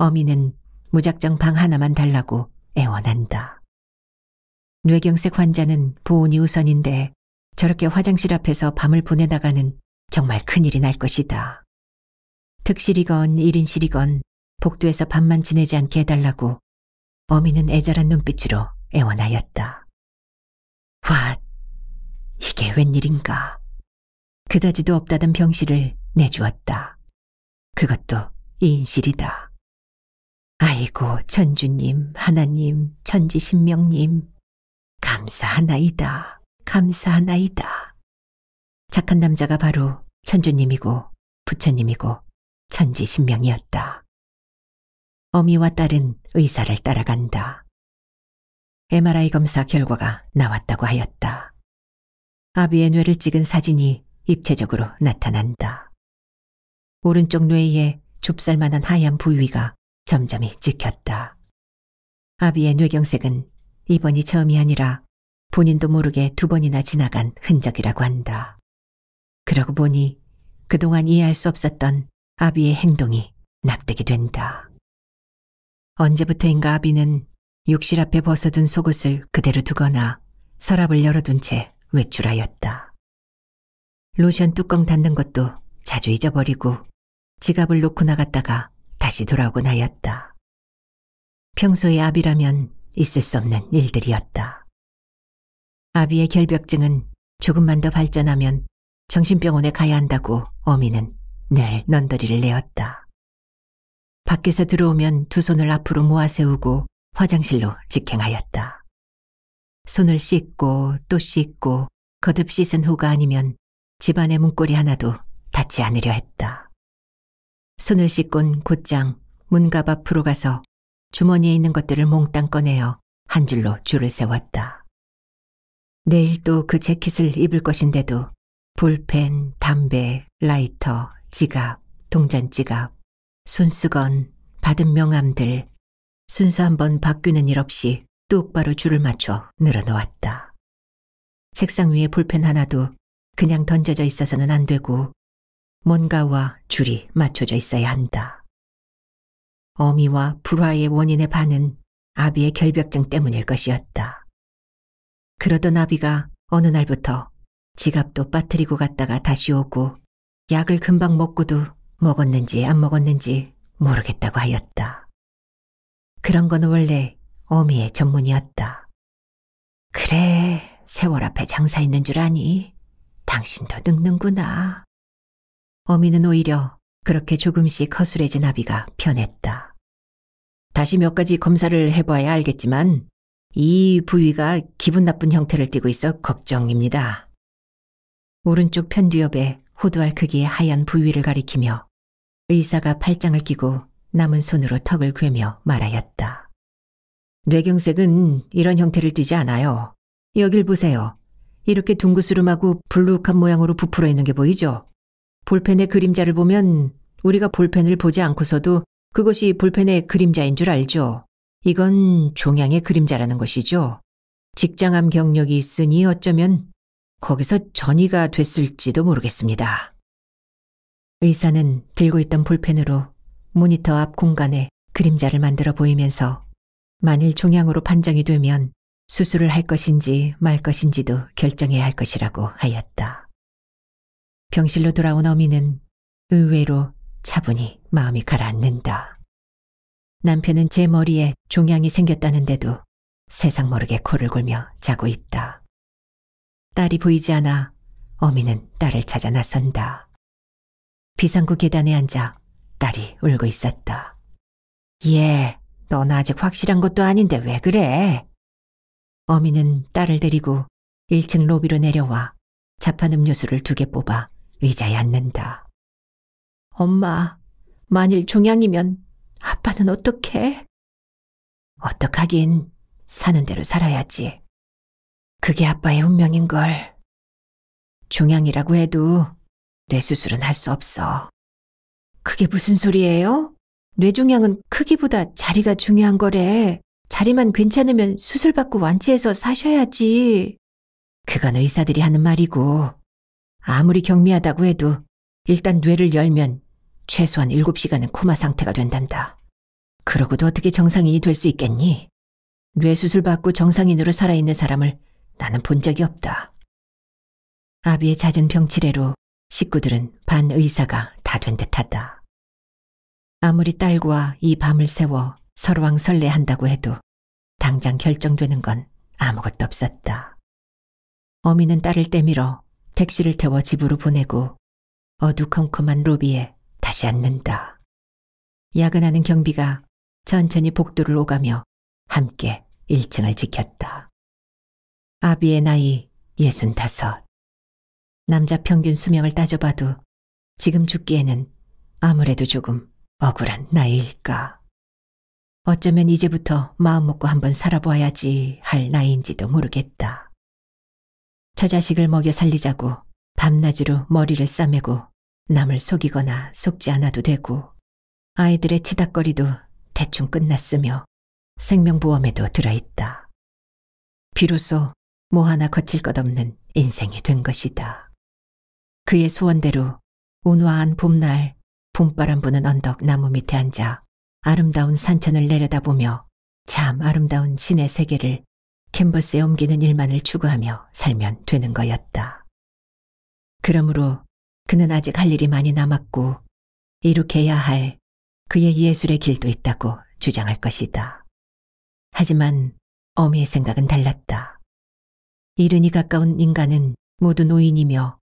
어미는 무작정 방 하나만 달라고 애원한다. 뇌경색 환자는 보온이 우선인데 저렇게 화장실 앞에서 밤을 보내다가는 정말 큰일이 날 것이다. 특실이건 1인실이건 복도에서 밤만 지내지 않게 해달라고 어미는 애절한 눈빛으로 애원하였다. 와, 이게 웬일인가. 그다지도 없다던 병실을 내주었다. 그것도 인실이다. 아이고 천주님, 하나님, 천지신명님, 감사하나이다, 감사하나이다. 착한 남자가 바로 천주님이고 부처님이고 천지신명이었다. 어미와 딸은 의사를 따라간다. MRI 검사 결과가 나왔다고 하였다. 아비의 뇌를 찍은 사진이 입체적으로 나타난다. 오른쪽 뇌에 좁쌀만한 하얀 부위가 점점이 찍혔다. 아비의 뇌경색은 이번이 처음이 아니라 본인도 모르게 두 번이나 지나간 흔적이라고 한다. 그러고 보니 그동안 이해할 수 없었던 아비의 행동이 납득이 된다. 언제부터인가 아비는 욕실 앞에 벗어둔 속옷을 그대로 두거나 서랍을 열어둔 채 외출하였다. 로션 뚜껑 닫는 것도 자주 잊어버리고 지갑을 놓고 나갔다가 다시 돌아오곤 하였다. 평소의 아비라면 있을 수 없는 일들이었다. 아비의 결벽증은 조금만 더 발전하면 정신병원에 가야 한다고 어미는 늘 넌더리를 내었다. 밖에서 들어오면 두 손을 앞으로 모아 세우고 화장실로 직행하였다. 손을 씻고 또 씻고 거듭 씻은 후가 아니면 집안의 문고리 하나도 닫지 않으려 했다. 손을 씻곤 곧장 문갑 앞으로 가서 주머니에 있는 것들을 몽땅 꺼내어 한 줄로 줄을 세웠다. 내일 또 그 재킷을 입을 것인데도 볼펜, 담배, 라이터, 지갑, 동전지갑, 손수건, 받은 명함들, 순서 한번 바뀌는 일 없이 똑바로 줄을 맞춰 늘어놓았다. 책상 위에 볼펜 하나도 그냥 던져져 있어서는 안 되고 뭔가와 줄이 맞춰져 있어야 한다. 어미와 불화의 원인의 반은 아비의 결벽증 때문일 것이었다. 그러던 아비가 어느 날부터 지갑도 빠뜨리고 갔다가 다시 오고 약을 금방 먹고도 먹었는지 안 먹었는지 모르겠다고 하였다. 그런 건 원래 어미의 전문이었다. 그래, 세월 앞에 장사 있는 줄 아니? 당신도 늙는구나. 어미는 오히려 그렇게 조금씩 허술해진 아비가 변했다. 다시 몇 가지 검사를 해봐야 알겠지만 이 부위가 기분 나쁜 형태를 띠고 있어 걱정입니다. 오른쪽 편두엽에 호두알 크기의 하얀 부위를 가리키며 의사가 팔짱을 끼고 남은 손으로 턱을 괴며 말하였다. 뇌경색은 이런 형태를 띠지 않아요. 여길 보세요. 이렇게 둥그스름하고 불룩한 모양으로 부풀어 있는 게 보이죠? 볼펜의 그림자를 보면 우리가 볼펜을 보지 않고서도 그것이 볼펜의 그림자인 줄 알죠. 이건 종양의 그림자라는 것이죠. 직장암 경력이 있으니 어쩌면 거기서 전이가 됐을지도 모르겠습니다. 의사는 들고 있던 볼펜으로 모니터 앞 공간에 그림자를 만들어 보이면서 만일 종양으로 판정이 되면 수술을 할 것인지 말 것인지도 결정해야 할 것이라고 하였다. 병실로 돌아온 어미는 의외로 차분히 마음이 가라앉는다. 남편은 제 머리에 종양이 생겼다는데도 세상 모르게 코를 골며 자고 있다. 딸이 보이지 않아 어미는 딸을 찾아 나선다. 비상구 계단에 앉아 딸이 울고 있었다. 얘, 예, 넌 아직 확실한 것도 아닌데 왜 그래? 어미는 딸을 데리고 1층 로비로 내려와 자판 음료수를 두 개 뽑아 의자에 앉는다. 엄마, 만일 종양이면 아빠는 어떡해? 어떡하긴 사는 대로 살아야지. 그게 아빠의 운명인걸. 종양이라고 해도 뇌수술은 할 수 없어. 그게 무슨 소리예요? 뇌종양은 크기보다 자리가 중요한 거래. 자리만 괜찮으면 수술받고 완치해서 사셔야지. 그건 의사들이 하는 말이고 아무리 경미하다고 해도 일단 뇌를 열면 최소한 7시간은 코마 상태가 된단다. 그러고도 어떻게 정상인이 될 수 있겠니? 뇌수술 받고 정상인으로 살아있는 사람을 나는 본 적이 없다. 아비의 잦은 병치레로 식구들은 반 의사가 다 된 듯하다. 아무리 딸과 이 밤을 세워 서로왕 설레한다고 해도 당장 결정되는 건 아무것도 없었다. 어미는 딸을 때밀어 택시를 태워 집으로 보내고 어두컴컴한 로비에 다시 앉는다. 야근하는 경비가 천천히 복도를 오가며 함께 1층을 지켰다. 아비의 나이 65. 남자 평균 수명을 따져봐도 지금 죽기에는 아무래도 조금 억울한 나이일까. 어쩌면 이제부터 마음먹고 한번 살아보아야지할 나이인지도 모르겠다. 저 자식을 먹여 살리자고 밤낮으로 머리를 싸매고 남을 속이거나 속지 않아도 되고 아이들의 치닥거리도 대충 끝났으며 생명보험에도 들어있다. 비로소 뭐 하나 거칠 것 없는 인생이 된 것이다. 그의 소원대로 온화한 봄날 봄바람 부는 언덕 나무 밑에 앉아 아름다운 산천을 내려다보며 참 아름다운 신의 세계를 캔버스에 옮기는 일만을 추구하며 살면 되는 거였다. 그러므로 그는 아직 할 일이 많이 남았고 이룩해야 할 그의 예술의 길도 있다고 주장할 것이다. 하지만 어미의 생각은 달랐다. 이른이 가까운 인간은 모두 노인이며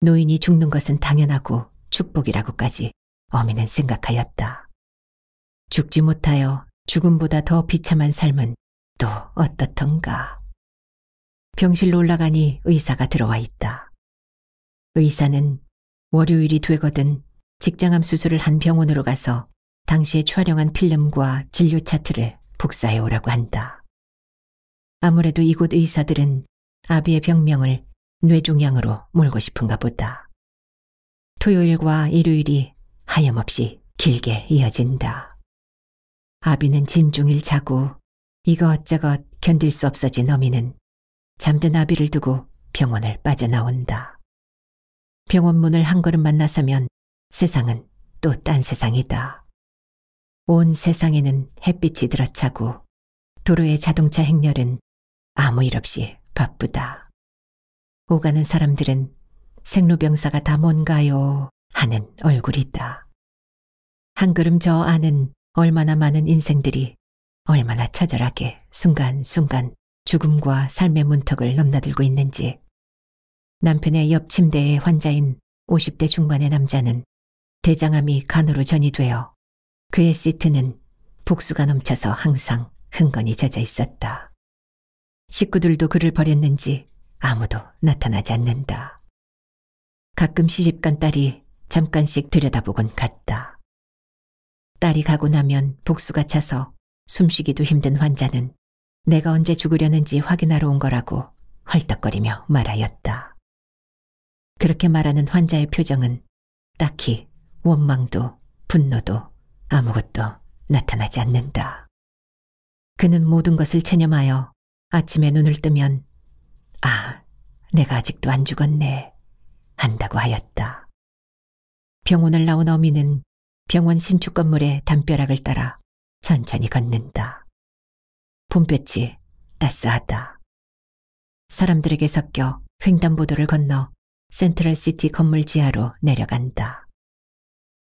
노인이 죽는 것은 당연하고 축복이라고까지 어미는 생각하였다. 죽지 못하여 죽음보다 더 비참한 삶은 또 어떻던가. 병실로 올라가니 의사가 들어와 있다. 의사는 월요일이 되거든 직장암 수술을 한 병원으로 가서 당시에 촬영한 필름과 진료 차트를 복사해 오라고 한다. 아무래도 이곳 의사들은 아비의 병명을 뇌종양으로 몰고 싶은가 보다. 토요일과 일요일이 하염없이 길게 이어진다. 아비는 진중일 자고 이것저것 견딜 수 없어진 어미는 잠든 아비를 두고 병원을 빠져나온다. 병원 문을 한 걸음만 나서면 세상은 또 딴 세상이다. 온 세상에는 햇빛이 들어차고 도로의 자동차 행렬은 아무 일 없이 바쁘다. 오가는 사람들은 생로병사가 다 뭔가요 하는 얼굴이다. 한 걸음 저 안은 얼마나 많은 인생들이 얼마나 처절하게 순간순간 죽음과 삶의 문턱을 넘나들고 있는지 남편의 옆침대에 환자인 50대 중반의 남자는 대장암이 간으로 전이되어 그의 시트는 복수가 넘쳐서 항상 흥건히 젖어 있었다. 식구들도 그를 버렸는지 아무도 나타나지 않는다. 가끔 시집간 딸이 잠깐씩 들여다보곤 갔다. 딸이 가고 나면 복수가 차서 숨쉬기도 힘든 환자는 내가 언제 죽으려는지 확인하러 온 거라고 헐떡거리며 말하였다. 그렇게 말하는 환자의 표정은 딱히 원망도 분노도 아무것도 나타나지 않는다. 그는 모든 것을 체념하여 아침에 눈을 뜨면 아, 내가 아직도 안 죽었네 한다고 하였다. 병원을 나온 어미는 병원 신축 건물의 담벼락을 따라 천천히 걷는다. 봄볕이 따스하다. 사람들에게 섞여 횡단보도를 건너 센트럴시티 건물 지하로 내려간다.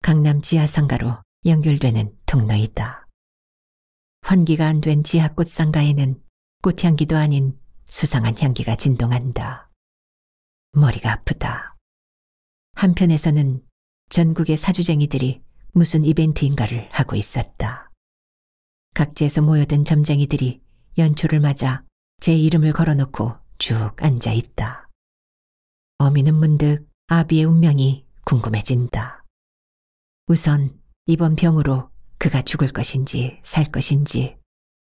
강남 지하 상가로 연결되는 통로이다. 환기가 안 된 지하 꽃상가에는 꽃향기도 아닌 수상한 향기가 진동한다. 머리가 아프다. 한편에서는 전국의 사주쟁이들이 무슨 이벤트인가를 하고 있었다. 각지에서 모여든 점쟁이들이 연초를 맞아 제 이름을 걸어놓고 쭉 앉아있다. 어미는 문득 아비의 운명이 궁금해진다. 우선 이번 병으로 그가 죽을 것인지 살 것인지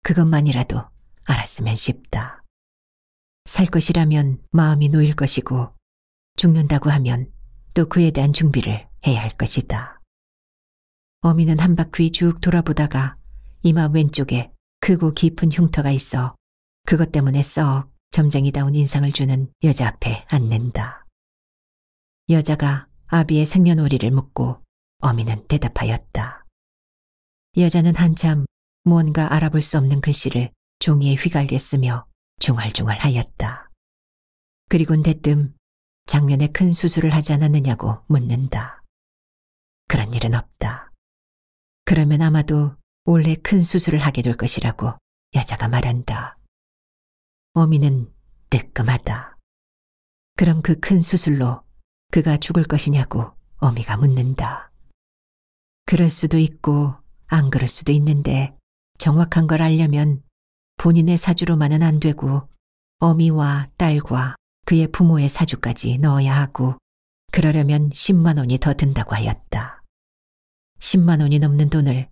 그것만이라도 알았으면 싶다. 살 것이라면 마음이 놓일 것이고 죽는다고 하면 또 그에 대한 준비를 해야 할 것이다. 어미는 한 바퀴 쭉 돌아보다가 이마 왼쪽에 크고 깊은 흉터가 있어 그것 때문에 썩 점쟁이다운 인상을 주는 여자 앞에 앉는다. 여자가 아비의 생년월일을 묻고 어미는 대답하였다. 여자는 한참 뭔가 알아볼 수 없는 글씨를 종이에 휘갈겠으며 중얼중얼 하였다. 그리곤 대뜸 작년에 큰 수술을 하지 않았느냐고 묻는다. 그런 일은 없다. 그러면 아마도 원래 큰 수술을 하게 될 것이라고 여자가 말한다. 어미는 뜨끔하다. 그럼 그 큰 수술로 그가 죽을 것이냐고 어미가 묻는다. 그럴 수도 있고 안 그럴 수도 있는데 정확한 걸 알려면 본인의 사주로만은 안 되고 어미와 딸과 그의 부모의 사주까지 넣어야 하고 그러려면 10만 원이 더 든다고 하였다. 10만 원이 넘는 돈을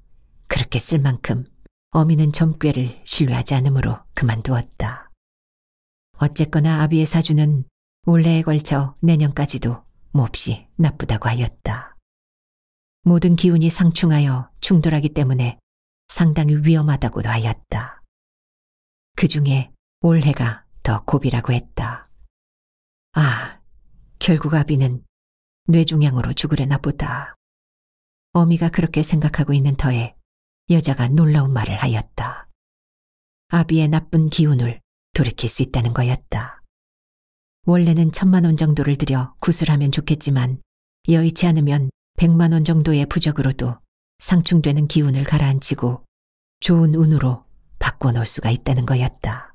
그렇게 쓸 만큼 어미는 점괘를 신뢰하지 않으므로 그만두었다. 어쨌거나 아비의 사주는 올해에 걸쳐 내년까지도 몹시 나쁘다고 하였다. 모든 기운이 상충하여 충돌하기 때문에 상당히 위험하다고도 하였다. 그 중에 올해가 더 고비라고 했다. 아, 결국 아비는 뇌종양으로 죽으려나 보다. 어미가 그렇게 생각하고 있는 터에 여자가 놀라운 말을 하였다. 아비의 나쁜 기운을 돌이킬 수 있다는 거였다. 원래는 천만 원 정도를 들여 구슬하면 좋겠지만 여의치 않으면 백만 원 정도의 부적으로도 상충되는 기운을 가라앉히고 좋은 운으로 바꿔놓을 수가 있다는 거였다.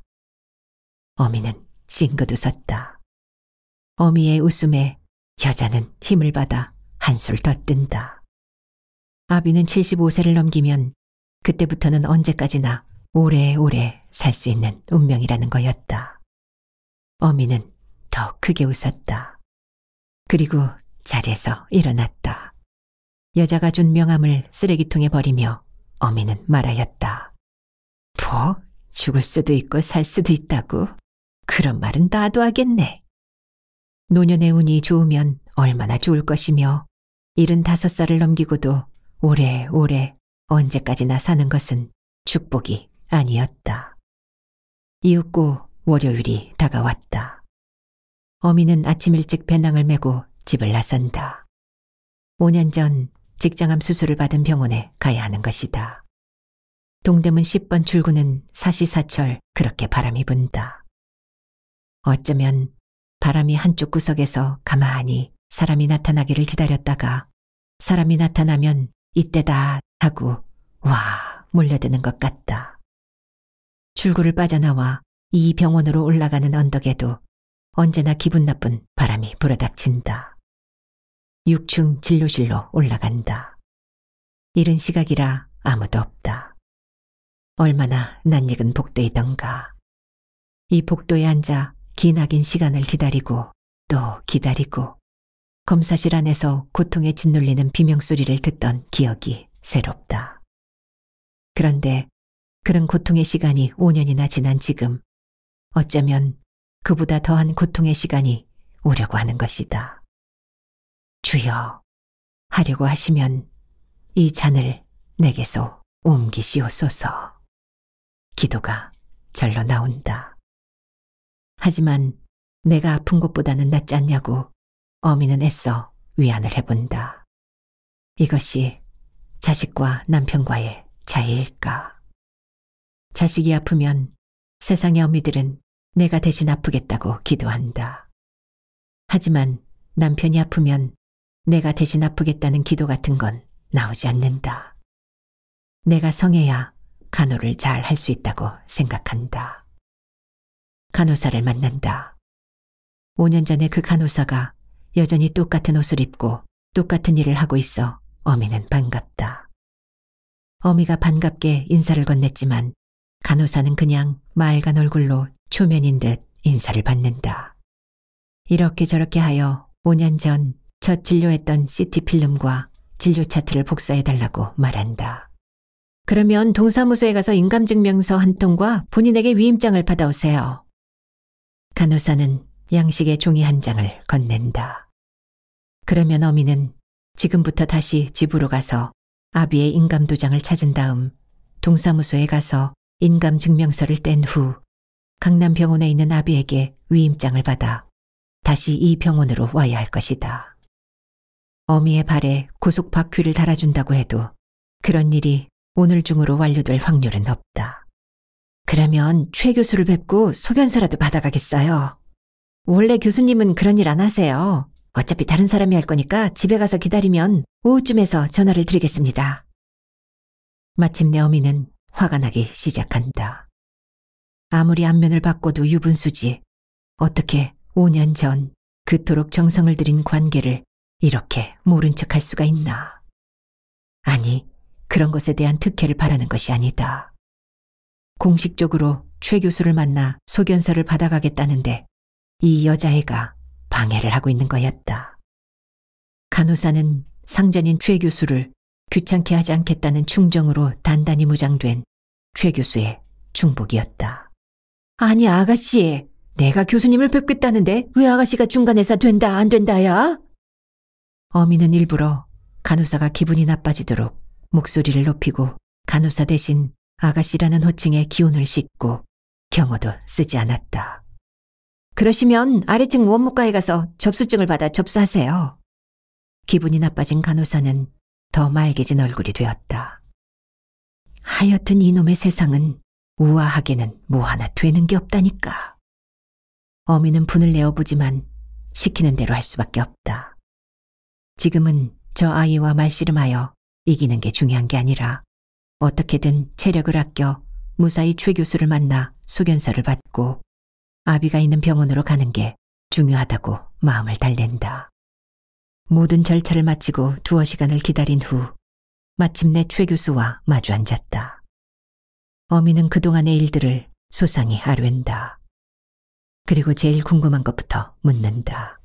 어미는 징그도었다 어미의 웃음에 여자는 힘을 받아 한술 더 뜬다. 아비는 75세를 넘기면 그때부터는 언제까지나 오래오래 살 수 있는 운명이라는 거였다. 어미는 더 크게 웃었다. 그리고 자리에서 일어났다. 여자가 준 명함을 쓰레기통에 버리며 어미는 말하였다. 뭐? 죽을 수도 있고 살 수도 있다고? 그런 말은 나도 하겠네. 노년의 운이 좋으면 얼마나 좋을 것이며 7 5 살을 넘기고도 오래오래 언제까지나 사는 것은 축복이 아니었다. 이윽고 월요일이 다가왔다. 어미는 아침 일찍 배낭을 메고 집을 나선다. 5년 전 직장암 수술을 받은 병원에 가야 하는 것이다. 동대문 10번 출구는 사시사철 그렇게 바람이 분다. 어쩌면 바람이 한쪽 구석에서 가만히 사람이 나타나기를 기다렸다가 사람이 나타나면 이때다 하고 와 몰려드는 것 같다. 출구를 빠져나와 이 병원으로 올라가는 언덕에도 언제나 기분 나쁜 바람이 불어닥친다. 6층 진료실로 올라간다. 이른 시각이라 아무도 없다. 얼마나 낯익은 복도이던가. 이 복도에 앉아 기나긴 시간을 기다리고 또 기다리고 검사실 안에서 고통에 짓눌리는 비명소리를 듣던 기억이 새롭다. 그런데 그런 고통의 시간이 5년이나 지난 지금 어쩌면 그보다 더한 고통의 시간이 오려고 하는 것이다. 주여, 하려고 하시면 이 잔을 내게서 옮기시옵소서. 기도가 절로 나온다. 하지만 내가 아픈 것보다는 낫지 않냐고 어미는 애써 위안을 해본다. 이것이 자식과 남편과의 자애일까. 자식이 아프면 세상의 어미들은 내가 대신 아프겠다고 기도한다. 하지만 남편이 아프면 내가 대신 아프겠다는 기도 같은 건 나오지 않는다. 내가 성해야 간호를 잘 할 수 있다고 생각한다. 간호사를 만난다. 5년 전에 그 간호사가 여전히 똑같은 옷을 입고 똑같은 일을 하고 있어 어미는 반갑다. 어미가 반갑게 인사를 건넸지만 간호사는 그냥 맑은 얼굴로 초면인 듯 인사를 받는다. 이렇게 저렇게 하여 5년 전 첫 진료했던 CT필름과 진료 차트를 복사해달라고 말한다. 그러면 동사무소에 가서 인감증명서 한 통과 본인에게 위임장을 받아오세요. 간호사는 양식의 종이 한 장을 건넨다. 그러면 어미는 지금부터 다시 집으로 가서 아비의 인감도장을 찾은 다음 동사무소에 가서 인감증명서를 뗀 후 강남병원에 있는 아비에게 위임장을 받아 다시 이 병원으로 와야 할 것이다. 어미의 발에 고속 바퀴를 달아준다고 해도 그런 일이 오늘 중으로 완료될 확률은 없다. 그러면 최 교수를 뵙고 소견서라도 받아가겠어요. 원래 교수님은 그런 일 안 하세요. 어차피 다른 사람이 할 거니까 집에 가서 기다리면 오후쯤에서 전화를 드리겠습니다. 마침내 어미는 화가 나기 시작한다. 아무리 안면을 바꿔도 유분수지 어떻게 5년 전 그토록 정성을 들인 관계를 이렇게 모른 척할 수가 있나. 아니, 그런 것에 대한 특혜를 바라는 것이 아니다. 공식적으로 최 교수를 만나 소견서를 받아가겠다는데 이 여자애가 방해를 하고 있는 거였다. 간호사는 상전인 최 교수를 귀찮게 하지 않겠다는 충정으로 단단히 무장된 최 교수의 중복이었다. 아니 아가씨, 내가 교수님을 뵙겠다는데 왜 아가씨가 중간에서 된다 안 된다야? 어미는 일부러 간호사가 기분이 나빠지도록 목소리를 높이고 간호사 대신 아가씨라는 호칭에 기운을 싣고경호도 쓰지 않았다. 그러시면 아래층 원무과에 가서 접수증을 받아 접수하세요. 기분이 나빠진 간호사는 더맑게진 얼굴이 되었다. 하여튼 이놈의 세상은 우아하게는 뭐 하나 되는 게 없다니까. 어미는 분을 내어보지만 시키는 대로 할 수밖에 없다. 지금은 저 아이와 말씨름하여 이기는 게 중요한 게 아니라 어떻게든 체력을 아껴 무사히 최 교수를 만나 소견서를 받고 아비가 있는 병원으로 가는 게 중요하다고 마음을 달랜다. 모든 절차를 마치고 두어 시간을 기다린 후 마침내 최 교수와 마주 앉았다. 어미는 그동안의 일들을 소상히 아랜다. 그리고 제일 궁금한 것부터 묻는다.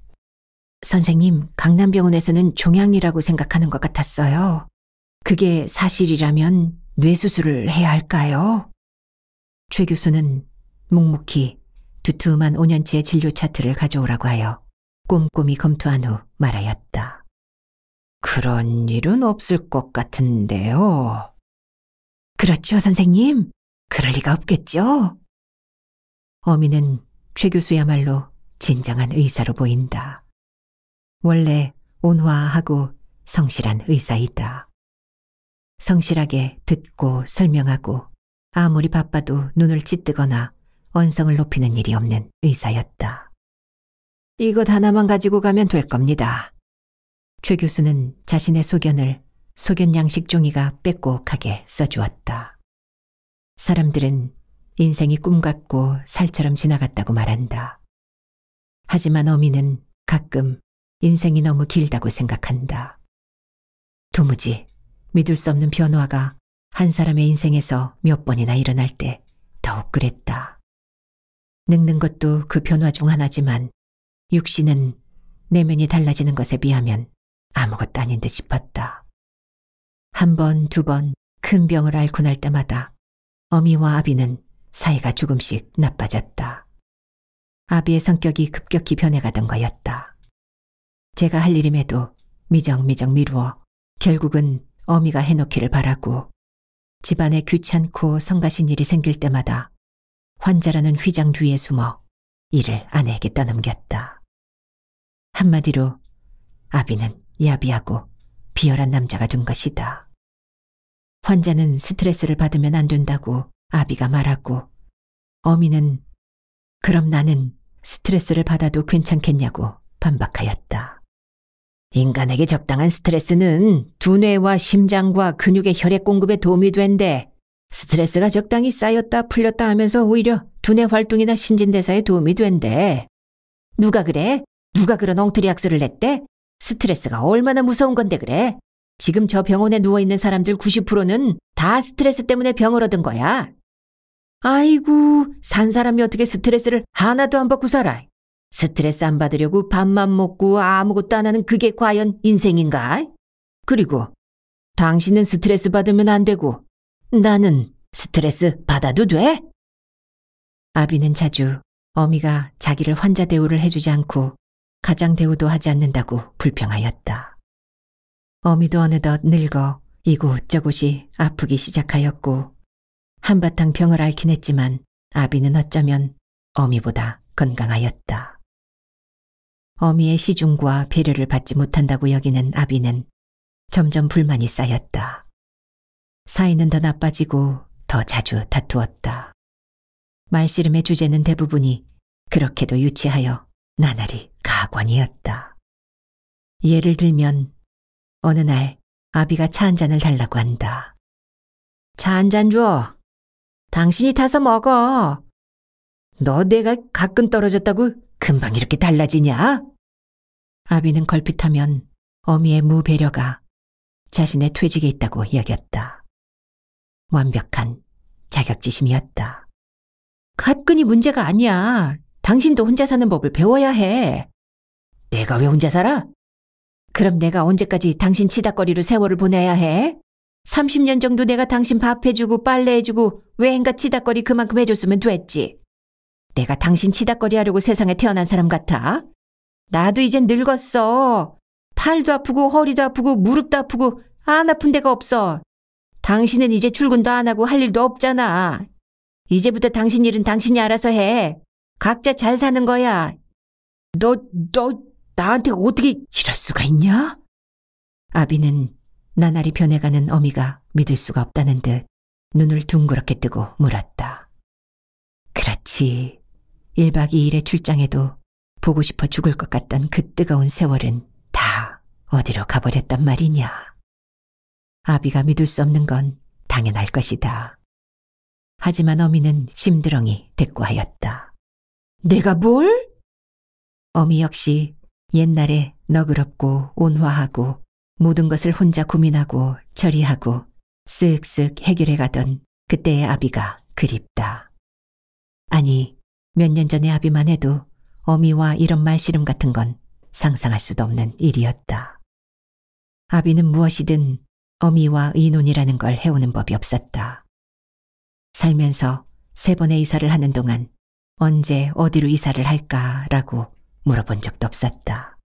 선생님, 강남병원에서는 종양이라고 생각하는 것 같았어요. 그게 사실이라면 뇌수술을 해야 할까요? 최 교수는 묵묵히 두툼한 5년치의 진료 차트를 가져오라고 하여 꼼꼼히 검토한 후 말하였다. 그런 일은 없을 것 같은데요. 그렇죠, 선생님. 그럴 리가 없겠죠. 어미는 최 교수야말로 진정한 의사로 보인다. 원래 온화하고 성실한 의사이다. 성실하게 듣고 설명하고 아무리 바빠도 눈을 찌뜨거나 언성을 높이는 일이 없는 의사였다. 이것 하나만 가지고 가면 될 겁니다. 최 교수는 자신의 소견을 소견 양식 종이가 빼곡하게 써주었다. 사람들은 인생이 꿈 같고 살처럼 지나갔다고 말한다. 하지만 어미는 가끔 인생이 너무 길다고 생각한다. 도무지 믿을 수 없는 변화가 한 사람의 인생에서 몇 번이나 일어날 때 더욱 그랬다. 늙는 것도 그 변화 중 하나지만 육신은 내면이 달라지는 것에 비하면 아무것도 아닌 듯 싶었다. 한 번, 두 번 큰 병을 앓고 날 때마다 어미와 아비는 사이가 조금씩 나빠졌다. 아비의 성격이 급격히 변해가던 거였다. 제가 할 일임에도 미정미정 미루어 결국은 어미가 해놓기를 바라고 집안에 귀찮고 성가신 일이 생길 때마다 환자라는 휘장 뒤에 숨어 이를 아내에게 떠넘겼다. 한마디로 아비는 야비하고 비열한 남자가 된 것이다. 환자는 스트레스를 받으면 안 된다고 아비가 말하고 어미는 그럼 나는 스트레스를 받아도 괜찮겠냐고 반박하였다. 인간에게 적당한 스트레스는 두뇌와 심장과 근육의 혈액 공급에 도움이 된대. 스트레스가 적당히 쌓였다 풀렸다 하면서 오히려 두뇌 활동이나 신진대사에 도움이 된대. 누가 그래? 누가 그런 엉터리 학수를 냈대? 스트레스가 얼마나 무서운 건데 그래? 지금 저 병원에 누워있는 사람들 90%는 다 스트레스 때문에 병을 얻은 거야. 아이고, 산 사람이 어떻게 스트레스를 하나도 안 받고 살아? 스트레스 안 받으려고 밥만 먹고 아무것도 안 하는 그게 과연 인생인가? 그리고 당신은 스트레스 받으면 안 되고 나는 스트레스 받아도 돼? 아비는 자주 어미가 자기를 환자 대우를 해주지 않고 가장 대우도 하지 않는다고 불평하였다. 어미도 어느덧 늙어 이곳저곳이 아프기 시작하였고 한바탕 병을 앓긴 했지만 아비는 어쩌면 어미보다 건강하였다. 어미의 시중과 배려를 받지 못한다고 여기는 아비는 점점 불만이 쌓였다. 사이는 더 나빠지고 더 자주 다투었다. 말씨름의 주제는 대부분이 그렇게도 유치하여 나날이 가관이었다. 예를 들면 어느 날 아비가 차 한 잔을 달라고 한다. 차 한 잔 줘. 당신이 타서 먹어. 너 내가 가끔 떨어졌다고 금방 이렇게 달라지냐? 아비는 걸핏하면 어미의 무배려가 자신의 퇴직에 있다고 여겼다. 완벽한 자격지심이었다. 가끈이 문제가 아니야. 당신도 혼자 사는 법을 배워야 해. 내가 왜 혼자 살아? 그럼 내가 언제까지 당신 치닥거리로 세월을 보내야 해? 30년 정도 내가 당신 밥해주고 빨래해주고 외행과 치닥거리 그만큼 해줬으면 됐지. 내가 당신 치닥거리 하려고 세상에 태어난 사람 같아? 나도 이젠 늙었어. 팔도 아프고 허리도 아프고 무릎도 아프고 안 아픈 데가 없어. 당신은 이제 출근도 안 하고 할 일도 없잖아. 이제부터 당신 일은 당신이 알아서 해. 각자 잘 사는 거야. 너, 너, 나한테 어떻게 이럴 수가 있냐? 아비는 나날이 변해가는 어미가 믿을 수가 없다는 듯 눈을 둥그렇게 뜨고 물었다. 그렇지. 1박 2일의 출장에도 보고 싶어 죽을 것 같던 그 뜨거운 세월은 다 어디로 가버렸단 말이냐. 아비가 믿을 수 없는 건 당연할 것이다. 하지만 어미는 심드렁이 대꾸하였다. 내가 뭘? 어미 역시 옛날에 너그럽고 온화하고 모든 것을 혼자 고민하고 처리하고 쓱쓱 해결해 가던 그때의 아비가 그립다. 아니, 몇 년 전의 아비만 해도 어미와 이런 말씨름 같은 건 상상할 수도 없는 일이었다. 아비는 무엇이든 어미와 의논이라는 걸 해오는 법이 없었다. 살면서 세 번의 이사를 하는 동안 언제 어디로 이사를 할까라고 물어본 적도 없었다.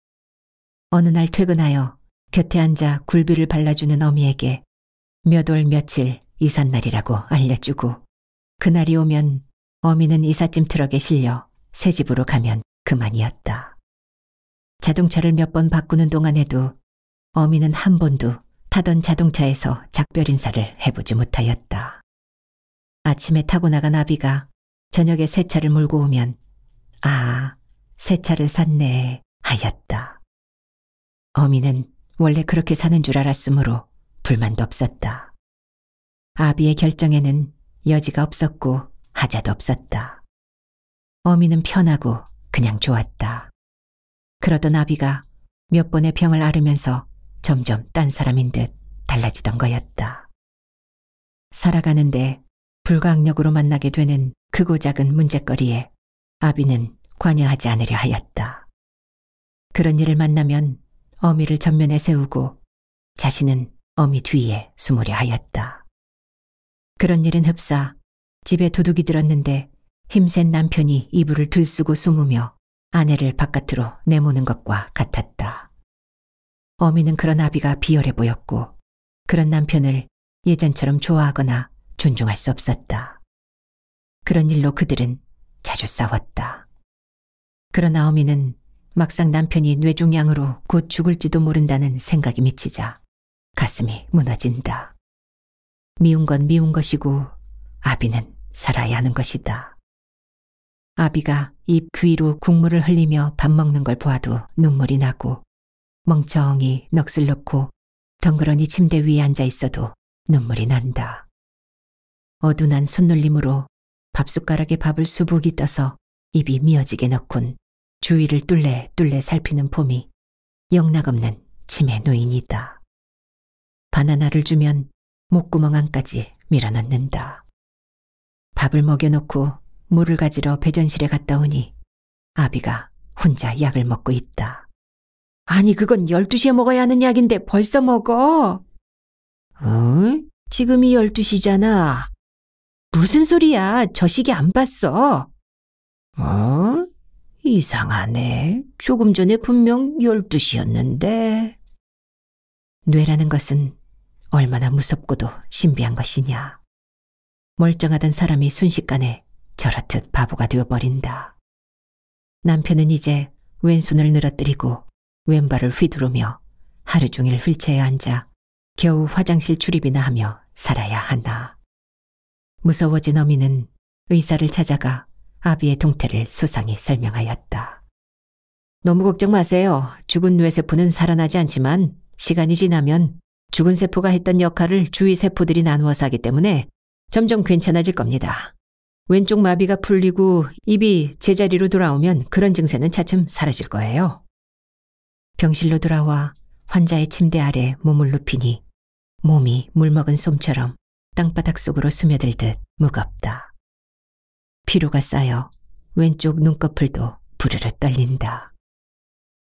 어느 날 퇴근하여 곁에 앉아 굴비를 발라주는 어미에게 몇 월 며칠 이삿날이라고 알려주고 그날이 오면 어미는 이삿짐 트럭에 실려 새 집으로 가면 그만이었다. 자동차를 몇 번 바꾸는 동안에도 어미는 한 번도 타던 자동차에서 작별 인사를 해보지 못하였다. 아침에 타고 나간 아비가 저녁에 새 차를 몰고 오면 아, 새 차를 샀네 하였다. 어미는 원래 그렇게 사는 줄 알았으므로 불만도 없었다. 아비의 결정에는 여지가 없었고 하자도 없었다. 어미는 편하고 그냥 좋았다. 그러던 아비가 몇 번의 병을 앓으면서 점점 딴 사람인 듯 달라지던 거였다. 살아가는데 불가항력으로 만나게 되는 크고 작은 문제거리에 아비는 관여하지 않으려 하였다. 그런 일을 만나면 어미를 전면에 세우고 자신은 어미 뒤에 숨으려 하였다. 그런 일은 흡사 집에 도둑이 들었는데 힘센 남편이 이불을 들쓰고 숨으며 아내를 바깥으로 내모는 것과 같았다. 어미는 그런 아비가 비열해 보였고 그런 남편을 예전처럼 좋아하거나 존중할 수 없었다. 그런 일로 그들은 자주 싸웠다. 그러나 어미는 막상 남편이 뇌종양으로 곧 죽을지도 모른다는 생각이 미치자 가슴이 무너진다. 미운 건 미운 것이고 아비는 살아야 하는 것이다. 아비가 입 귀로 국물을 흘리며 밥 먹는 걸 보아도 눈물이 나고 멍청이 넋을 놓고 덩그러니 침대 위에 앉아 있어도 눈물이 난다. 어둔한 손놀림으로 밥숟가락에 밥을 수북이 떠서 입이 미어지게 넣군 주위를 뚫레 뚫레 살피는 봄이 영락없는 침의 노인이다. 바나나를 주면 목구멍 안까지 밀어넣는다. 밥을 먹여놓고 물을 가지러 배전실에 갔다 오니 아비가 혼자 약을 먹고 있다. 아니, 그건 12시에 먹어야 하는 약인데 벌써 먹어? 응? 지금이 12시잖아. 무슨 소리야? 저 시계 안 봤어. 어? 이상하네. 조금 전에 분명 12시였는데. 뇌라는 것은 얼마나 무섭고도 신비한 것이냐. 멀쩡하던 사람이 순식간에 저렇듯 바보가 되어버린다. 남편은 이제 왼손을 늘어뜨리고 왼발을 휘두르며 하루 종일 휠체어에 앉아 겨우 화장실 출입이나 하며 살아야 한다. 무서워진 어미는 의사를 찾아가 아비의 동태를 수상히 설명하였다. 너무 걱정 마세요. 죽은 뇌세포는 살아나지 않지만 시간이 지나면 죽은 세포가 했던 역할을 주위 세포들이 나누어서 하기 때문에 점점 괜찮아질 겁니다. 왼쪽 마비가 풀리고 입이 제자리로 돌아오면 그런 증세는 차츰 사라질 거예요. 병실로 돌아와 환자의 침대 아래 몸을 눕히니 몸이 물먹은 솜처럼 땅바닥 속으로 스며들 듯 무겁다. 피로가 쌓여 왼쪽 눈꺼풀도 부르르 떨린다.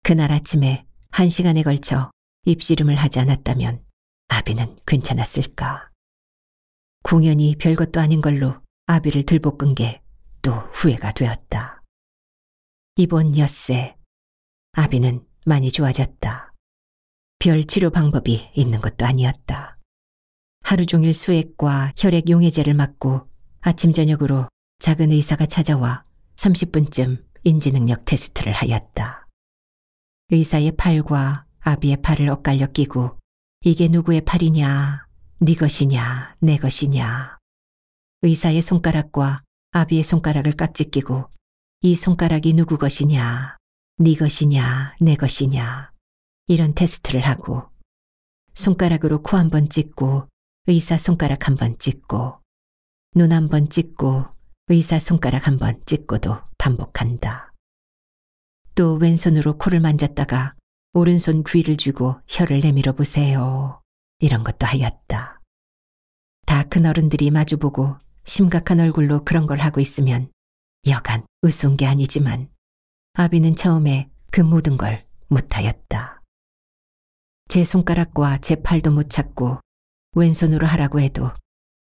그날 아침에 한 시간에 걸쳐 입씨름을 하지 않았다면 아비는 괜찮았을까. 공연이 별것도 아닌 걸로 아비를 들볶은 게 또 후회가 되었다. 이번 엿새 아비는 많이 좋아졌다. 별 치료 방법이 있는 것도 아니었다. 하루 종일 수액과 혈액 용해제를 맞고 아침 저녁으로 작은 의사가 찾아와 30분쯤 인지능력 테스트를 하였다. 의사의 팔과 아비의 팔을 엇갈려 끼고 이게 누구의 팔이냐, 네 것이냐, 내 것이냐. 의사의 손가락과 아비의 손가락을 깍지 끼고 이 손가락이 누구 것이냐, 네 것이냐 내 것이냐 이런 테스트를 하고 손가락으로 코 한 번 찍고 의사 손가락 한 번 찍고 눈 한 번 찍고 의사 손가락 한 번 찍고도 반복한다. 또 왼손으로 코를 만졌다가 오른손 귀를 쥐고 혀를 내밀어 보세요. 이런 것도 하였다. 다 큰 어른들이 마주보고 심각한 얼굴로 그런 걸 하고 있으면 여간 우스운 게 아니지만 아비는 처음에 그 모든 걸 못하였다. 제 손가락과 제 팔도 못 찾고 왼손으로 하라고 해도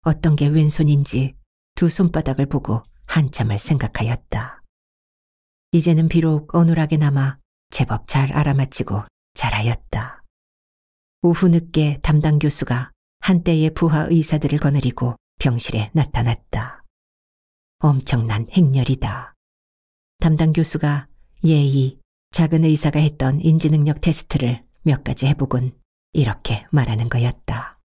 어떤 게 왼손인지 두 손바닥을 보고 한참을 생각하였다. 이제는 비록 어눌하게 남아 제법 잘 알아맞히고 잘하였다. 오후 늦게 담당 교수가 한때의 부하 의사들을 거느리고 병실에 나타났다. 엄청난 행렬이다. 담당 교수가 예의, 작은 의사가 했던 인지능력 테스트를 몇 가지 해보곤 이렇게 말하는 거였다.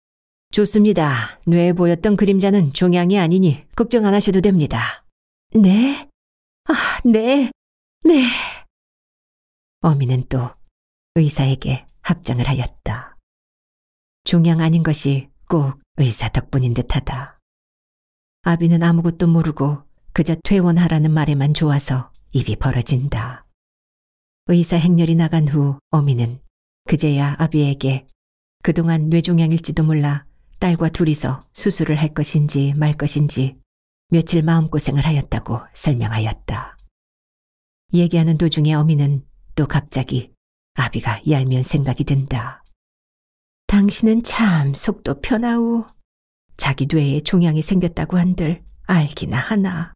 좋습니다. 뇌에 보였던 그림자는 종양이 아니니 걱정 안 하셔도 됩니다. 네? 아, 네. 네. 어미는 또 의사에게 합장을 하였다. 종양 아닌 것이 꼭 의사 덕분인 듯하다. 아비는 아무것도 모르고 그저 퇴원하라는 말에만 좋아서 입이 벌어진다. 의사 행렬이 나간 후 어미는 그제야 아비에게 그동안 뇌종양일지도 몰라 딸과 둘이서 수술을 할 것인지 말 것인지 며칠 마음고생을 하였다고 설명하였다. 얘기하는 도중에 어미는 또 갑자기 아비가 얄미운 생각이 든다. 당신은 참 속도 편하오 자기 뇌에 종양이 생겼다고 한들 알기나 하나.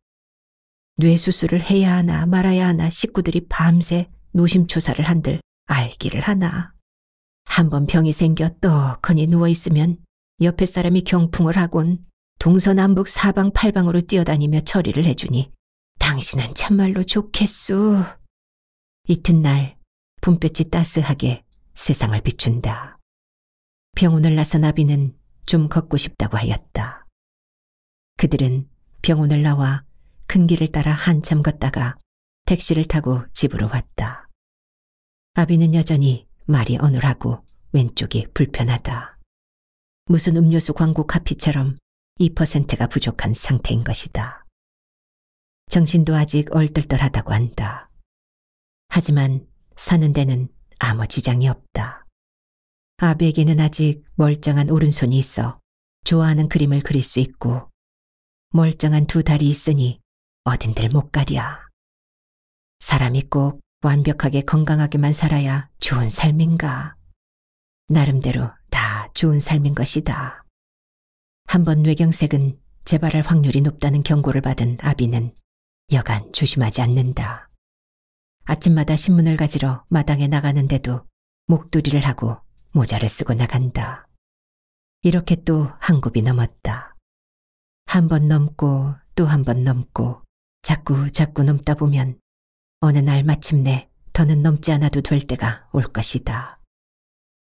뇌수술을 해야 하나 말아야 하나 식구들이 밤새 노심초사를 한들 알기를 하나. 한 번 병이 생겨 떡하니 누워있으면 옆에 사람이 경풍을 하곤 동서남북 사방팔방으로 뛰어다니며 처리를 해주니 당신은 참말로 좋겠소. 이튿날 봄볕이 따스하게 세상을 비춘다. 병원을 나서 나비는 좀 걷고 싶다고 하였다. 그들은 병원을 나와 큰 길을 따라 한참 걷다가 택시를 타고 집으로 왔다. 아비는 여전히 말이 어눌하고 왼쪽이 불편하다. 무슨 음료수 광고 카피처럼 2%가 부족한 상태인 것이다. 정신도 아직 얼떨떨하다고 한다. 하지만 사는 데는 아무 지장이 없다. 아비에게는 아직 멀쩡한 오른손이 있어 좋아하는 그림을 그릴 수 있고 멀쩡한 두 다리 있으니 어딘들 못 가랴. 사람이 꼭 완벽하게 건강하게만 살아야 좋은 삶인가. 나름대로 다 좋은 삶인 것이다. 한번 뇌경색은 재발할 확률이 높다는 경고를 받은 아비는 여간 조심하지 않는다. 아침마다 신문을 가지러 마당에 나가는데도 목도리를 하고 모자를 쓰고 나간다. 이렇게 또 한 굽이 넘었다. 한 번 넘고 또 한 번 넘고 자꾸 자꾸 넘다 보면 어느 날 마침내 더는 넘지 않아도 될 때가 올 것이다.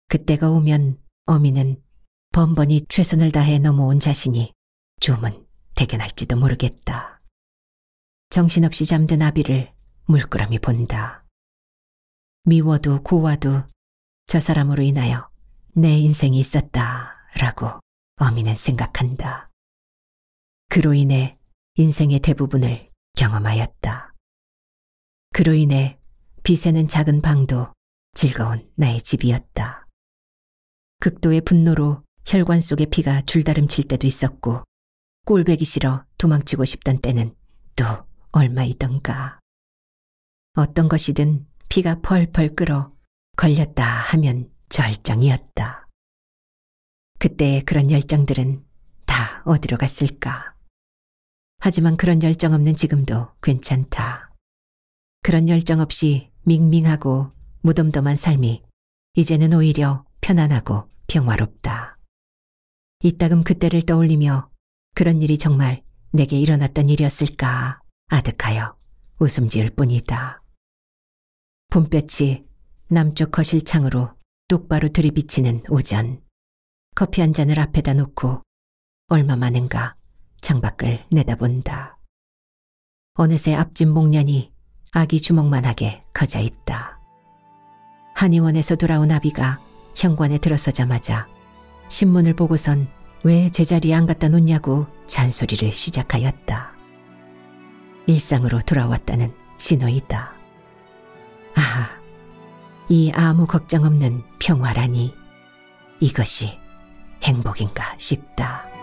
그때가 오면 어미는 번번이 최선을 다해 넘어온 자신이 조문 대견할지도 모르겠다. 정신없이 잠든 아비를 물끄러미 본다. 미워도 고와도 저 사람으로 인하여 내 인생이 있었다 라고 어미는 생각한다. 그로 인해 인생의 대부분을 경험하였다. 그로 인해 비세는 작은 방도 즐거운 나의 집이었다. 극도의 분노로 혈관 속의 피가 줄다름칠 때도 있었고 꼴배기 싫어 도망치고 싶던 때는 또 얼마이던가. 어떤 것이든 피가 펄펄 끓어 걸렸다 하면 절정이었다. 그때의 그런 열정들은 다 어디로 갔을까? 하지만 그런 열정 없는 지금도 괜찮다. 그런 열정 없이 밍밍하고 무덤덤한 삶이 이제는 오히려 편안하고 평화롭다. 이따금 그때를 떠올리며 그런 일이 정말 내게 일어났던 일이었을까 아득하여 웃음 지을 뿐이다. 봄볕이 남쪽 거실 창으로 똑바로 들이비치는 오전 커피 한 잔을 앞에다 놓고 얼마 만인가 창밖을 내다본다. 어느새 앞집 목련이 아기 주먹만하게 커져 있다. 한의원에서 돌아온 아비가 현관에 들어서자마자 신문을 보고선 왜 제자리에 안 갖다 놓냐고 잔소리를 시작하였다. 일상으로 돌아왔다는 신호이다. 아하, 이 아무 걱정 없는 평화라니 이것이 행복인가 싶다.